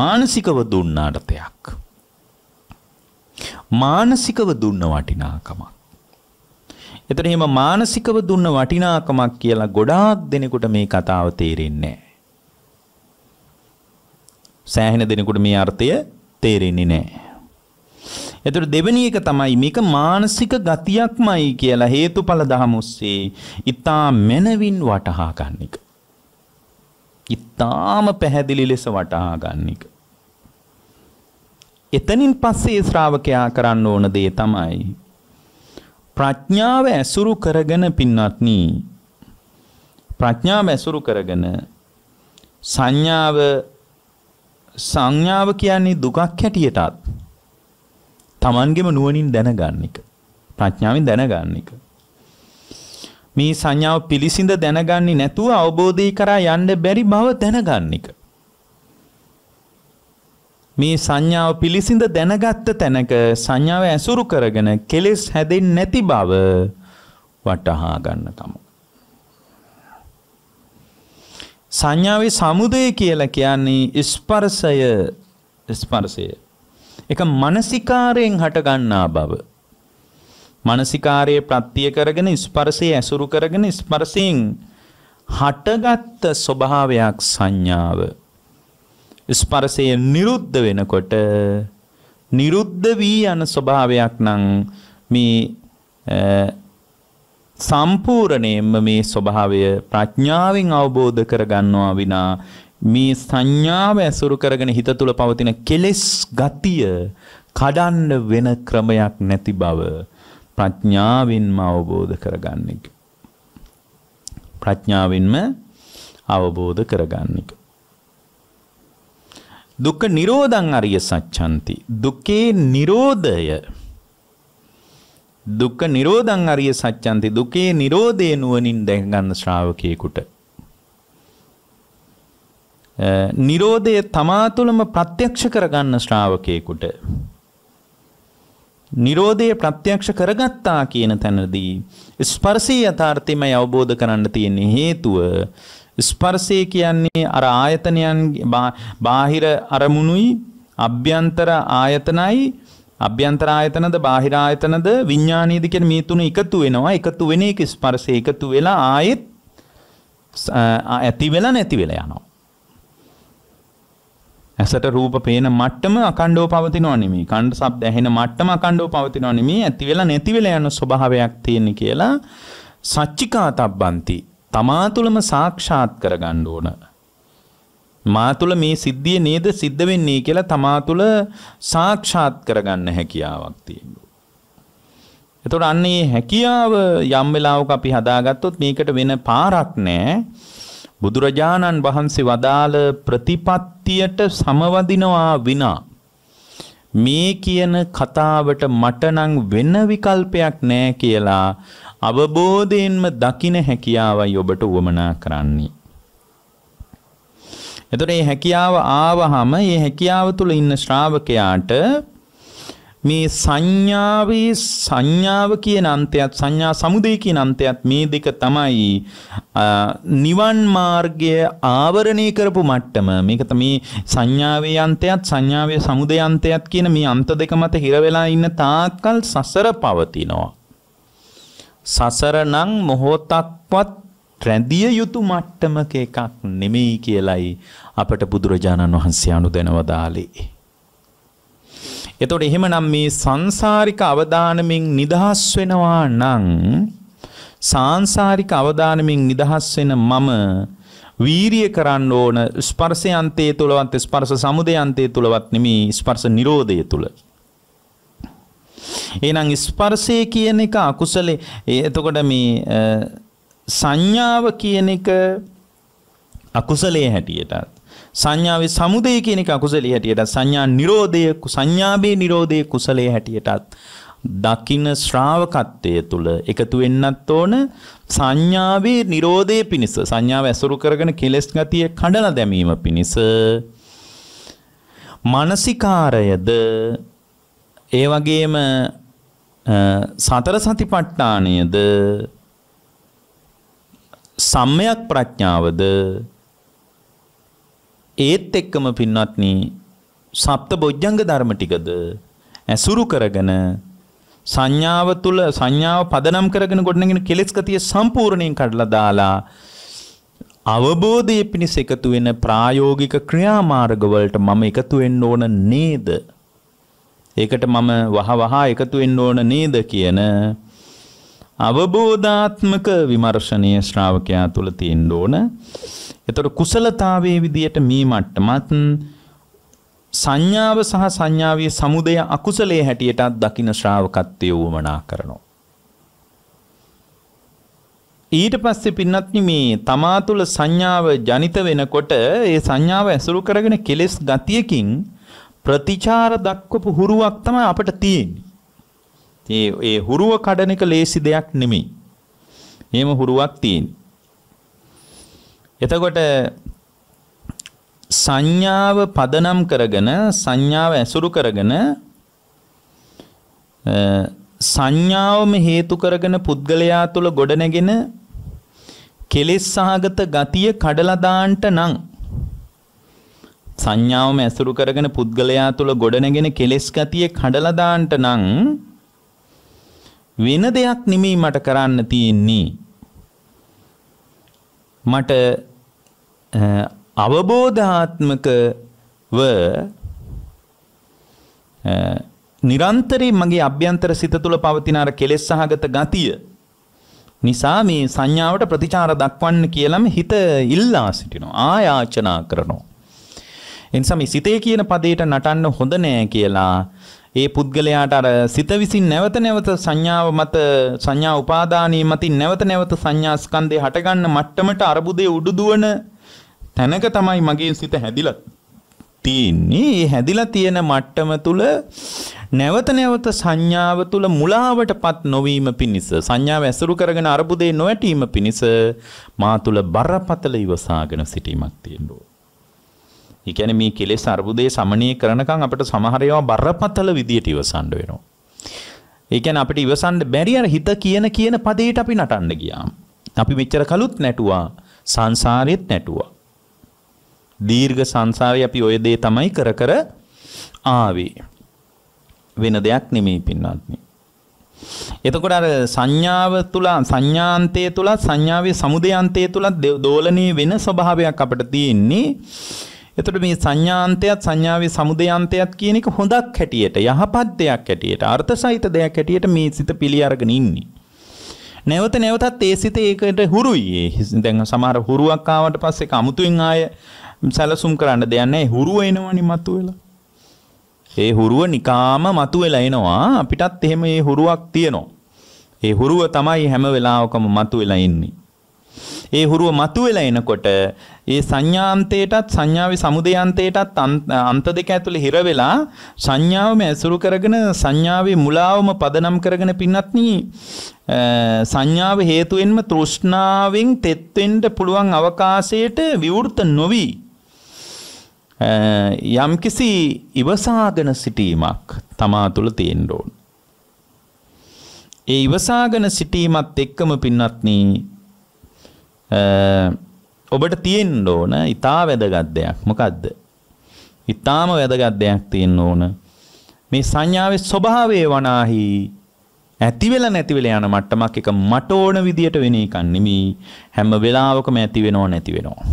මානසිකව දුන්න අර්ථයක්. මානසිකව දුන්න වටිනාකමක්. එතන එහෙම මානසිකව දුන්න වටිනාකමක් කියලා ගොඩාක් දෙනෙකුට මේ කතාව තේරෙන්නේ නැහැ. සෑහෙන දෙනෙකුට මේ අර්ථය තේරෙන්නේ නැහැ. එතකොට දෙවෙනි එක තමයි මේක මානසික ගතියක්මයි කියලා හේතුඵල දහම ඔස්සේ ඊටා මනවින් වටහා ගන්න එක. ඊටාම පැහැදිලි ලෙස වටහා ගන්න එක. එතනින් පස්සේ ශ්‍රාවකයා කරන්න ඕන දේ තමයි ප්‍රඥාව ඇසුරු කරගෙන පින්වත්නි ප්‍රඥාව ඇසුරු කරගෙන සංඥාව සංඥාව කියන්නේ දුකක් හැටියටත් Tamanගෙම නුවණින් දැනගන්න එක. ප්‍රඥාවෙන් දැනගන්න එක. මේ සංඥාව පිළිසිඳ දැනගන්නේ නැතුව අවබෝධය කරා යන්න බැරි බව දැනගන්න එක. මේ සංඥාව පිළිසිඳ දැනගත්ත තැනක සංඥාව ඇසුරු කරගෙන කෙලෙස් හැදෙන්නේ නැති බව වටහා ගන්නකම. සංඥාවේ සමුදය කියලා කියන්නේ ස්පර්ශය ස්පර්ශය ඒක මානසිකාරයෙන් හට ගන්නා බව. මානසිකාරයේ ප්‍රත්‍ය කරගෙන ස්පර්ශය ඇසුරු කරගෙන ස්පර්ශයෙන් හටගත් ස්වභාවයක් සංඥාව. ස්පර්ශය නිරුද්ධ වෙනකොට නිරුද්ධ වී යන ස්වභාවයක් නම් මේ සම්පූර්ණයෙන්ම මේ ස්වභාවය ප්‍රඥාවෙන් අවබෝධ කරගන්නවා විනා මේ සංඥාව ඇසුරු කරගෙන හිත තුළ පවතින කෙලෙස් ගතිය කඩන්න වෙන ක්‍රමයක් නැති බව ප්‍රඥාවෙන්ම අවබෝධ කරගන්න එක. ප්‍රඥාවෙන්ම අවබෝධ කරගන්න එක. දුක්ඛ නිරෝධං අරිය සච්ඡන්ති. දුකේ නිරෝධය දුක්ඛ නිරෝධං අරිය සච්ඡන්ති. දුකේ නිරෝධේ නුවණින් දැක ගන්න ශ්‍රාවකයෙකුට නිරෝධය තමා තුළම ප්‍රත්‍යක්ෂ කරගන්න ශ්‍රාවකයෙකුට නිරෝධය ප්‍රත්‍යක්ෂ කරගත්තා කියන තැනදී ස්පර්ශී යථාර්ථයමයි අවබෝධ කරන්න තියෙන හේතුව ස්පර්ශය කියන්නේ අර ආයතනයන් බාහිර අරමුණුයි අභ්‍යන්තර ආයතනයි අභ්‍යන්තර ආයතනද බාහිර ආයතනද විඥානීයද කියන මේ තුන එකතු වෙනවා එකතු වෙන එක ස්පර්ශය එකතු වෙලා ආයෙත් ඇති වෙලා නැති වෙලා යනවා ඇසට රූප පේන මට්ටම අකණ්ඩව පවතිනවා නෙමෙයි. කණ්ඩ ශබ්ද ඇහෙන මට්ටම අකණ්ඩව පවතිනවා නෙමෙයි. ඇති වෙලා නැති වෙලා යන ස්වභාවයක් තියෙන කියලා සච්චිකාතබ්බන්ති. තමා තුළම සාක්ෂාත් කරගන්න ඕන. මා තුළ මේ සිද්ධිය නේද සිද්ධ වෙන්නේ කියලා තමා තුළ සාක්ෂාත් කරගන්න හැකියාවක් තියෙනවා. එතකොට අන්න මේ හැකියාව යම් වෙලාවක අපි හදාගත්තොත් මේකට වෙන පාරක් නැහැ. බුදුරජාණන් වහන්සේ වදාළ ප්‍රතිපත්තියට සමවදිනවා විනා මේ කියන කතාවට මටනම් වෙන විකල්පයක් නෑ කියලා අවබෝධයෙන්ම දකින හැකියාවයි ඔබට උවමනා කරන්නේ. එතකොට මේ හැකියාව ආවහම මේ හැකියාව තුල ඉන්න ශ්‍රාවකයාට මේ සංඥාවේ සංඥාව කියන අන්තයත් සංඥා සමුදය කියන අන්තයත් මේ දෙක තමයි නිවන් මාර්ගය ආවරණය කරපු මට්ටම මේක මේ සංඥාවේ අන්තයත් සංඥාවේ සමුදය අන්තයත් කියන මේ අන්ත දෙක මත හිර වෙලා ඉන්න තාක්කල් සසර පවතිනවා සසර නම් මොහොතක්වත් රැඳිය යුතු මට්ටමක එකක් නෙමෙයි කියලයි අපට බුදුරජාණන් වහන්සේ අනුදැනව දාලේ එතකොට එහෙමනම් මේ සංසාරික අවදානමින් නිදහස් වෙනවා නම් සාංසාරික අවදානමින් නිදහස් වෙන මම වීරිය කරන්න ඕන ස්පර්ශයන්තයේ තුලවත් ස්පර්ශ සමුදයන්තයේ තුලවත් නෙමේ ස්පර්ශ නිරෝධය තුල. එහෙනම් ස්පර්ශය කියන එක අකුසලේ එතකොට මේ සංඥාව කියන එක අකුසලයේ හැටියටත් සංඥාවේ සමුදය කියන එක අකුසලයේ හැටියටත් සංඥා නිරෝධය සංඥාවේ නිරෝධය කුසලයේ හැටියටත් දකින ශ්‍රාවකත්වය තුළ එකතු වෙන්නත් ඕන සංඥාවේ නිරෝධය පිණිස සංඥාව ඇසුරු කරගෙන කෙලෙස් ගතිය කඩලා දැමීම පිණිස මානසිකාරයද ඒ වගේම සතර සතිපට්ඨානයද සම්මයක් ප්‍රඥාවද ඒත් එක්කම පින්වත්නි සප්ත බොජ්ජංග ධර්ම ටිකද ඇසුරු කරගෙන සංඥාව තුල සංඥාව පදනම් කරගෙන ගොඩනගෙන කෙලෙස් ගතිය සම්පූර්ණයෙන් කඩලා දාලා අවබෝධයේ පිණිස එකතු වෙන ප්‍රායෝගික ක්‍රියාමාර්ග වලට මම එකතු වෙන්න ඕන නේද? ඒකට මම වහ වහ එකතු වෙන්න ඕන නේද කියන අවබෝධාත්මක විමර්ශනය ශ්‍රාවකයා තුළ තියෙන්න ඕන. එතකොට කුසලතාවයේ විදියට මේ මට්ටමත් සංඥාව සහ සංඥාවේ සමුදය අකුසලයේ හැටියටත් දකින ශ්‍රාවකත්වය වමනා කරනවා. ඊට පස්සේ පින්නත් මේ තමා තුළ සංඥාව ජනිත වෙනකොට ඒ සංඥාව ඇසුරු කරගෙන කෙලෙස් ගතියකින් ප්‍රතිචාර දක්වපු හුරුවක් තමයි අපට තියෙන්නේ. ඒ ඒ හුරුව කඩන එක ලේසි දෙයක් නෙමෙයි. එහෙම හුරුවක් තියෙන. එතකොට සංඥාව පදනම් කරගෙන සංඥාව ඇසුරු කරගෙන සංඥාවම හේතු කරගෙන පුද්ගලයා තුළ ගොඩනැගෙන කෙලෙස් සහගත ගතිය කඩලා දාන්නට නම් සංඥාවම ඇසුරු කරගෙන පුද්ගලයා තුළ ගොඩනැගෙන කෙලෙස් ගතිය කඩලා දාන්නට නම් වෙන දෙයක් නෙමෙයි මට කරන්න තියෙන්නේ. මට අවබෝධාත්මකව නිරන්තරයෙන් මගේ අභ්‍යන්තර සිත තුළ පවතින අර කෙලෙස් සහගත ගතිය නිසා මේ සංඥාවට ප්‍රතිචාර දක්වන්න කියලම හිත ඉල්ලා සිටිනවා ආයාචනා කරනවා එනිසා මේ සිතේ කියන පදයට නටන්න හොඳ නෑ කියලා ඒ පුද්ගලයාට අර සිත විසින් නැවත නැවත සංඥාව මත සංඥා උපාදානී මතින් නැවත නැවත සංඥා ස්කන්ධේ හටගන්න මට්ටමට අරබුදේ උඩුදුවන තැනක තමයි මගේ සිත හැදිලා තියෙන්නේ. මේ හැදිලා තියෙන මට්ටම තුල නැවත නැවත සංඥාව තුල මුලාවටපත් නොවීම පිණිස සංඥාව ඇසුරු කරගෙන අරබුදේ නොවැටීම පිණිස මා තුල බරපතල ඉවසාගෙන සිටීමක් තියෙනවා. ඒ කියන්නේ මේ කෙලෙස් අරුබුදේ සමනය කරනකම් අපිට සමහර ඒවා බරපතල විදියට ඉවසන්න වෙනවා. ඒ කියන්නේ අපිට ඉවසන්න බැරි අර හිත කියන කියන පදේට අපි නටන්න ගියාම. අපි මෙච්චර කලුත් නැටුවා, සංසාරෙත් නැටුවා. දීර්ඝ සංසාරේ අපි ওই දේ තමයි කර කර ආවේ. වෙන දෙයක් නෙමෙයි පින්වත්නි. එතකොට අර සංඥාව තුල සංඥාන්තය තුල සංඥාවේ සමුදයන්තය තුල දෝලණයේ වෙන ස්වභාවයක් අපිට තියෙන්නේ එතකොට මේ සංඥාන්තයත් සංඥාවේ සමුදයන්තයත් කියන එක හොඳක් හැටියට යහපත් දෙයක් හැටියට අර්ථසහිත දෙයක් හැටියට මේ සිත පිළි අරගෙන ඉන්නේ. නැවත නැවතත් ඒ සිත ඒකට හුරුයි. දැන් සමහර හුරුවක් ආවට පස්සේ ඒක අමුතුවෙන් ආය සැලසුම් කරන්න දෙයක් නැහැ. හුරු එනවනේ මතුවෙලා. ඒ හුරුව නිකාම මතුවෙලා එනවා. අපිටත් එහෙම ඒ හුරුවක් තියෙනවා. ඒ හුරුව තමයි හැම වෙලාවකම මතුවෙලා ඉන්නේ. ඒ හුරුව මතුවෙලා එනකොට ඒ සංඥාන්තයටත් සංඥාවේ සමුදයන්තයටත් අන්ත දෙක ඇතුළේ හිර වෙලා සංඥාවම ඇසුරු කරගෙන සංඥාවේ මුලාවම පදනම් කරගෙන පින්නත්නි සංඥාව හේතුවෙන්ම තෘෂ්ණාවෙන් තෙත් වෙන්න පුළුවන් අවකාශයට විවෘත නොවි යම්කිසි ඉවසාගෙන සිටීමක් තමා තුළ තියෙන්න ඕන. ඒ ඉවසාගෙන සිටීමත් එක්කම පින්නත්නී ඔබට තියෙන්න ඕන ඉතා වැදගත් දෙයක් මොකද්ද? ඉතාම වැදගත් දෙයක් තියෙන්න ඕන. මේ සංඥාවේ ස්වභාවය වනාහි ඇති වෙලා නැති වෙලා යන මට්ටමක් එක මට ඕන විදියට වෙන එකක් නෙමෙයි හැම වෙලාවකම ඇති වෙනව නැති වෙනව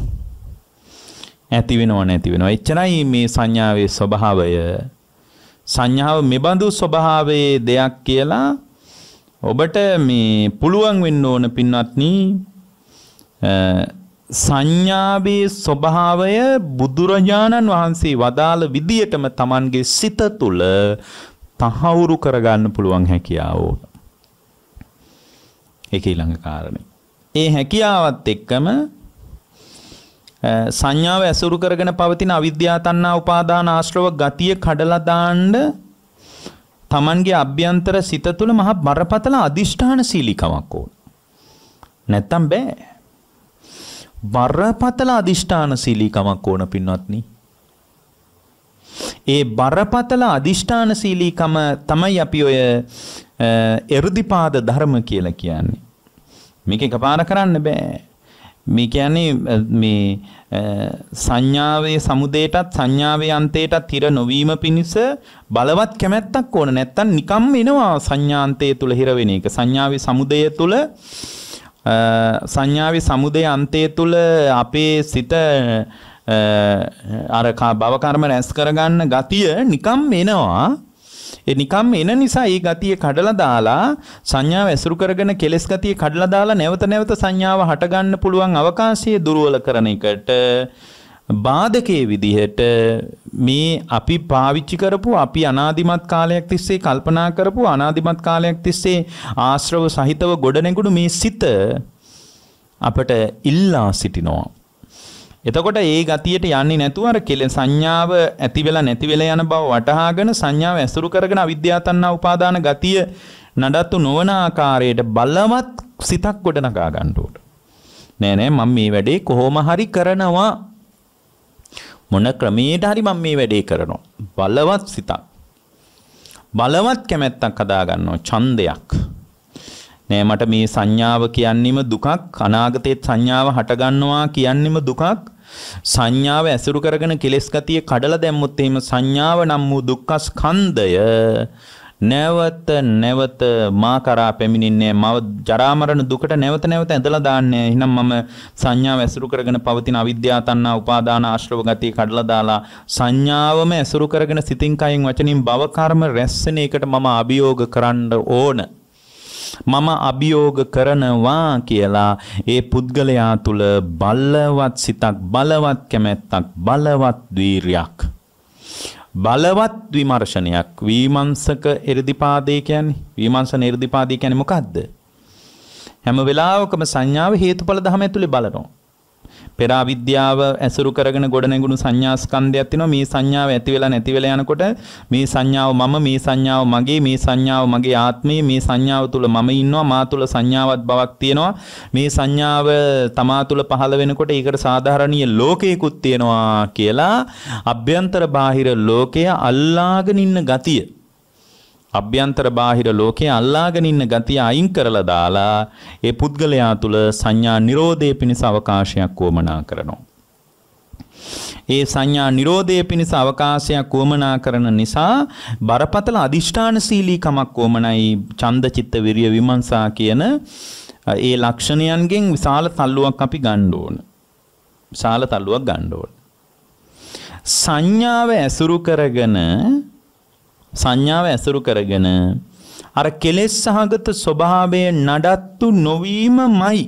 ඇති වෙනව නැති වෙනව එච්චරයි මේ සංඥාවේ ස්වභාවය සංඥාව මෙබඳු ස්වභාවයේ දෙයක් කියලා ඔබට මේ පුළුවන් වෙන්න ඕන පින්වත්නි සංඥාවේ ස්වභාවය බුදුරජාණන් වහන්සේ වදාළ විදියටම Tamanගේ සිත තුළ තහවුරු කරගන්න පුළුවන් හැකියාව ඕන. ඒක ඊළඟ කාරණේ. ඒ හැකියාවත් එක්කම සංඥාව ඇසුරු කරගෙන පවතින අවිද්‍යා තණ්හා උපාදාන ආශ්‍රව ගතිය කඩලා දාන්න Tamanගේ අභ්‍යන්තර සිත තුළ මහා බරපතල අදිෂ්ඨාන සීලිකාවක් ඕන. නැත්තම් බෑ. බරපතල අදිෂ්ඨානශීලීකමක් ඕන පින්වත්නි. ඒ බරපතල අදිෂ්ඨානශීලීකම තමයි අපි ඔය එරුදිපාද ධර්ම කියලා කියන්නේ. මේක එකපාර කරන්න බෑ. මේ කියන්නේ මේ සංඥාවේ සමුදේටත් සංඥාවේ අන්තයටත් තිර නොවීම පිණිස බලවත් කැමැත්තක් ඕන නැත්තම් නිකම් එනවා සංඥාන්තය තුල හිර වෙන එක. සංඥාවේ සමුදය තුල සංඥාවේ සමුදය අන්තය තුල අපේ සිත අර භව කර්ම රැස් කරගන්න ගතිය නිකම් එනවා ඒ නිකම් එන නිසා ඒ ගතිය කඩලා දාලා සංඥාව ඇසුරු කරගෙන කෙලස් ගතිය කඩලා දාලා නැවත නැවත සංඥාව හට ගන්න පුළුවන් අවකාශය දුර්වල කරන එකට බාධකයේ විදිහට මේ අපි පාවිච්චි කරපු අපි අනාදිමත් කාලයක් තිස්සේ කල්පනා කරපු අනාදිමත් කාලයක් තිස්සේ ආශ්‍රව සහිතව ගොඩනැගුණු මේ සිත අපට ඉල්ලා සිටිනවා. එතකොට ඒ ගතියට යන්නේ නැතුව අර කෙල සංඥාව ඇති වෙලා නැති වෙලා යන බව වටහාගෙන සංඥාව ඇසුරු කරගෙන අවිද්‍යාතන්නා උපාදාන ගතිය නඩත්තු නොවන ආකාරයට බලවත් සිතක් ගොඩනගා ගන්න ඕන. නෑ නෑ මම මේ වැඩේ කොහොම හරි කරනවා මොන ක්‍රමයට හරි මම මේ වැඩේ කරනවා. බලවත් සිතක්. බලවත් කැමැත්තක් හදා ගන්නවා ඡන්දයක්. නෑ මට මේ සංඥාව කියන්නෙම දුකක් අනාගතයේත් සංඥාව හට ගන්නවා කියන්නෙම දුකක් සංඥාව ඇසුරු කරගෙන කෙලෙස් ගතිය කඩලා දැම්මොත් එහෙම සංඥාව නම් වූ දුක්ඛ ස්කන්ධය නැවත නැවත මා කරා පැමිණින්නේ මව ජරා මරණ දුකට නැවත නැවත ඇදලා දාන්නේ එහෙනම් මම සංඥාව ඇසුරු කරගෙන පවතින අවිද්‍යාව තණ්හා උපාදාන ආශ්‍රව ගතිය කඩලා දාලා සංඥාවම ඇසුරු කරගෙන සිතින් කයින් වචනින් භව කර්ම රැස්සෙන එකට මම අභියෝග කරන්න ඕන මම අභියෝග කරනවා කියලා ඒ පුද්ගලයා තුල බලවත් සිතක් බලවත් කැමැත්තක් බලවත් ධීරයක් බලවත් විමර්ශනයක් විමංශක එර්ධිපාදේ කියන්නේ විමංශන එර්ධිපාදේ කියන්නේ මොකද්ද? හැම වෙලාවකම සංඥාව හේතුඵල ධම ඇතුලේ බලනවා. පෙර අවිද්‍යාව ඇසුරු කරගෙන ගොඩනැගුණු සංඥා ස්කන්ධයක් තියෙනවා මේ සංඥාව ඇති වෙලා නැති වෙලා යනකොට මේ සංඥාව මම මේ සංඥාව මගේ මේ සංඥාව මගේ ආත්මය මේ සංඥාව තුල මම ඉන්නවා මා තුල සංඥාවක් බවක් තියෙනවා මේ සංඥාව තමා තුල පහළ වෙනකොට ඒකට සාධාරණීය ලෝකයකුත් තියෙනවා කියලා අභ්‍යන්තර බාහිර ලෝකය අල්ලාගෙන ඉන්න ගතිය අභ්‍යන්තර බාහිර ලෝකයේ අල්ලාගෙන ඉන්න ගතිය අයින් කරලා දාලා ඒ පුද්ගලයා තුල සංඥා නිරෝධය පිණිස අවකාශයක් වමනා කරනවා. ඒ සංඥා නිරෝධය පිණිස අවකාශයක් වමනා කරන නිසා බරපතල අදිෂ්ඨානශීලීකමක් වමනයි ඡන්දචිත්ත විරිය විමර්ශා කියන ඒ ලක්ෂණයන්ගෙන් විශාල තල්ලුවක් අපි ගන්න ඕන. විශාල තල්ලුවක් ගන්න ඕන. සංඥාව ඇසුරු කරගෙන සංඥාව ඇසුරු කරගෙන අර කෙලෙස් සහගත ස්වභාවය නඩත්තු නොවීමමයි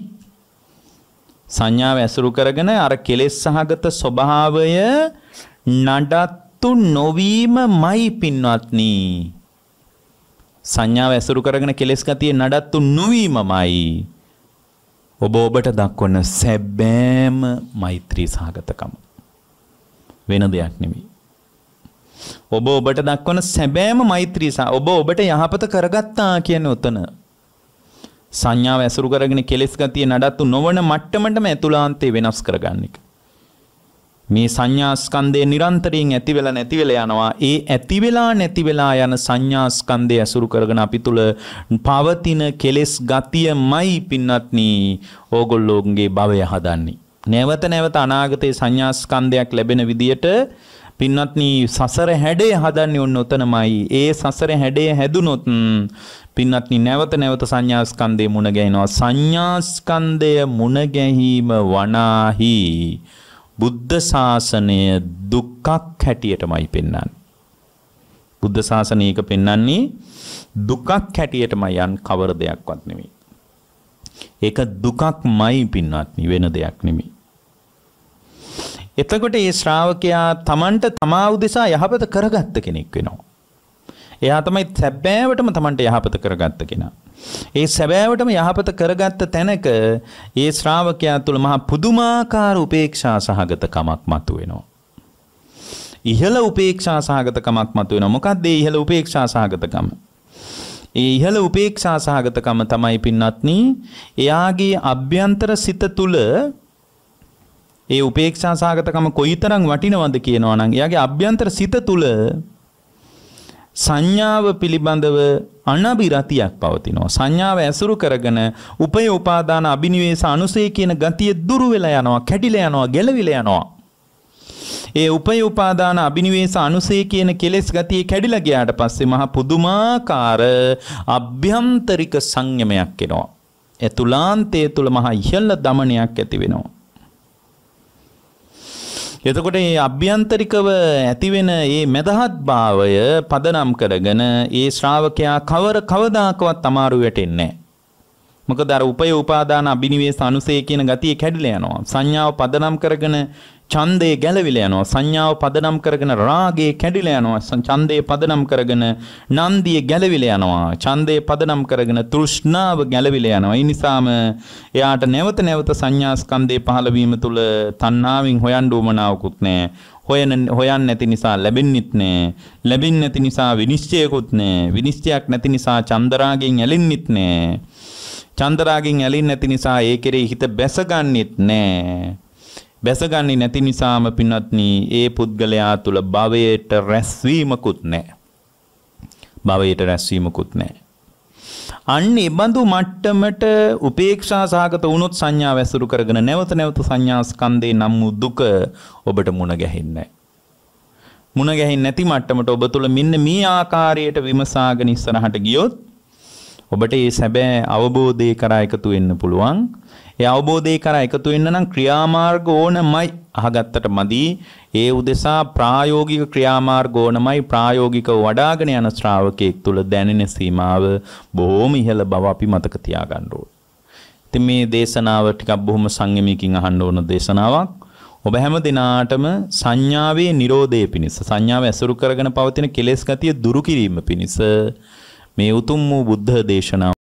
සංඥාව ඇසුරු කරගෙන අර කෙලෙස් සහගත ස්වභාවය නඩත්තු නොවීමමයි පින්වත්නි සංඥාව ඇසුරු කරගෙන කෙලෙස් ගතිය නඩත්තු නොවීමමයි ඔබ ඔබට දක්වන සැබෑම මෛත්‍රී සහගතකම වෙන දෙයක් නෙමෙයි ඔබ ඔබට දක්වන සැබෑම මෛත්‍රී ඔබ ඔබට යහපත කරගත්තා කියන්නේ උතන. සංඥාව ඇසුරු කරගෙන කෙලෙස් ගතිය නඩත්තු නොවන මට්ටමටම ඇතුළාන්තේ වෙනස් කරගන්න එක. මේ සංඥාස්කන්ධය නිරන්තරයෙන් ඇති වෙලා නැති වෙලා යනවා. ඒ ඇති වෙලා නැති වෙලා යන සංඥාස්කන්ධය ඇසුරු කරගෙන අපි තුල පවතින කෙලෙස් ගතියමයි පින්නත්නි ඕගොල්ලෝගේ භවය හදන්නේ. නැවත නැවත අනාගතයේ සංඥාස්කන්ධයක් ලැබෙන විදියට පින්වත්නි සසර හැඩය හදන්නේ උන් උතනමයි. ඒ සසර හැඩය හැදුනොත් පින්වත්නි නැවත නැවත සංඥා ස්කන්ධයේ මුණ ගැහෙනවා. සංඥා ස්කන්ධය මුණ ගැනීම වනාහි බුද්ධ ශාසනය දුක්ඛක් හැටියටමයි පෙන්වන්නේ. බුද්ධ ශාසනයක පෙන්වන්නේ දුකක් හැටියටමයි යන් කවර දෙයක්වත් නෙමෙයි. ඒක දුකක්මයි පින්වත්නි වෙන දෙයක් නෙමෙයි. එතකොට ඒ ශ්‍රාවකයා තමන්ට තමා උදෙසා යහපත කරගත්ත කෙනෙක් වෙනවා. එයා තමයි සැබෑවටම තමන්ට යහපත කරගත්ත කෙනා. ඒ සැබෑවටම යහපත කරගත්ත තැනක ඒ ශ්‍රාවකයා තුළ මහා පුදුමාකාර උපේක්ෂා සහගත කමක් මතුවෙනවා. ඉහළ උපේක්ෂා සහගත කමක් මතුවෙනවා. මොකක්ද ඒ ඉහළ උපේක්ෂා සහගතකම? ඒ ඉහළ උපේක්ෂා සහගතකම තමයි පින්වත්නි එයාගේ අභ්‍යන්තර සිත තුළ ඒ උපේක්ෂා සහගතකම කොයිතරම් වටිනවද කියනවා නම් එයාගේ අභ්‍යන්තර සිත තුළ සංඥාව පිළිබඳව අනබිරතියක් පවතිනවා. සංඥාව ඇසුරු කරගෙන උපය උපාදාන අභිනිවේෂ අනුසය කියන ගතිය දුරු වෙලා යනවා, කැඩිලා යනවා, ගැලවිලා යනවා. ඒ උපය උපාදාන අභිනිවේෂ අනුසය කියන කෙලෙස් ගතිය කැඩිලා ගියාට පස්සේ මහා පුදුමාකාර අභ්‍යන්තරික සංයමයක් එනවා. ඒ තුලාන්තයේ තුල මහා ඉහළ දමනයක් ඇති වෙනවා. එතකොට මේ අභ්‍යන්තරිකව ඇතිවෙන මේ මදහත් භාවය පදනම් කරගෙන ඒ ශ්‍රාවකයා කවර කවදාකවත් අමාරු වෙටෙන්නේ නැහැ. මොකද අර උපය උපාදාන අබිනිවේෂ අනුසය කියන ගතිය කැඩිලා යනවා. සංඥාව පදනම් කරගෙන ඡන්දේ ගැලවිලා යනවා. සංඥාව පදනම් කරගෙන රාගේ කැඩිලා යනවා. ඡන්දේ පදනම් කරගෙන නන්දිය ගැලවිලා යනවා. ඡන්දේ පදනම් කරගෙන තෘෂ්ණාව ගැලවිලා යනවා. ඒ නිසාම එයාට නැවත නැවත සංඥා ස්කන්ධේ පහළ වීම තුල තණ්හාවෙන් හොයන්න උවමනාවකුත් නැහැ. හොයන හොයන් නැති නිසා ලැබෙන්නෙත් නෑ ලැබෙන්නේ නැති නිසා විනිශ්චයකුත් නෑ විනිශ්චයක් නැති නිසා චන්දරාගෙන් ඇලෙන්නෙත් නෑ චන්දරාගෙන් ඇලින් නැති නිසා ඒ කෙරෙහි හිත බැසගන්නෙත් නෑ. බැසගන්නේ නැති නිසාම පින්වත්නි ඒ පුද්ගලයා තුල භවයට රැස්වීමකුත් නැහැ. භවයට රැස්වීමකුත් නැහැ. අන්න ඒ බඳු මට්ටමට උපේක්ෂා සහගත වුණොත් සංඥා වැසුරු කරගෙන නැවත නැවත සංඥා ස්කන්ධේ නම් වූ දුක ඔබට මුණ ගැහෙන්නේ මුණ ගැහෙන්නේ නැති මට්ටමට ඔබ තුල මෙන්න මේ ආකාරයට විමසාගෙන ඉස්සරහට ගියොත් ඔබට ඒ සැබෑ අවබෝධය කරා එකතු වෙන්න පුළුවන්. ඒ අවබෝධය කරා එකතු වෙන්න නම් ක්‍රියාමාර්ග ඕනමයි අහගත්තට මදි. ඒ උදෙසා ප්‍රායෝගික ක්‍රියාමාර්ග ඕනමයි ප්‍රායෝගික වඩාගෙන යන ශ්‍රාවකයෙක් තුල දැනෙන සීමාව බොහොම ඉහළ බව අපි මතක තියාගන්න ඕනේ. ඉතින් මේ දේශනාව ටිකක් බොහොම සංයමයකින් අහන්න ඕන දේශනාවක්. ඔබ හැම දිනාටම සංඥාවේ Nirodhe පිණිස සංඥාව ඇසුරු කරගෙන පවතින කෙලෙස් ගතිය දුරු කිරීම පිණිස මේ උතුම් වූ බුද්ධ දේශනාව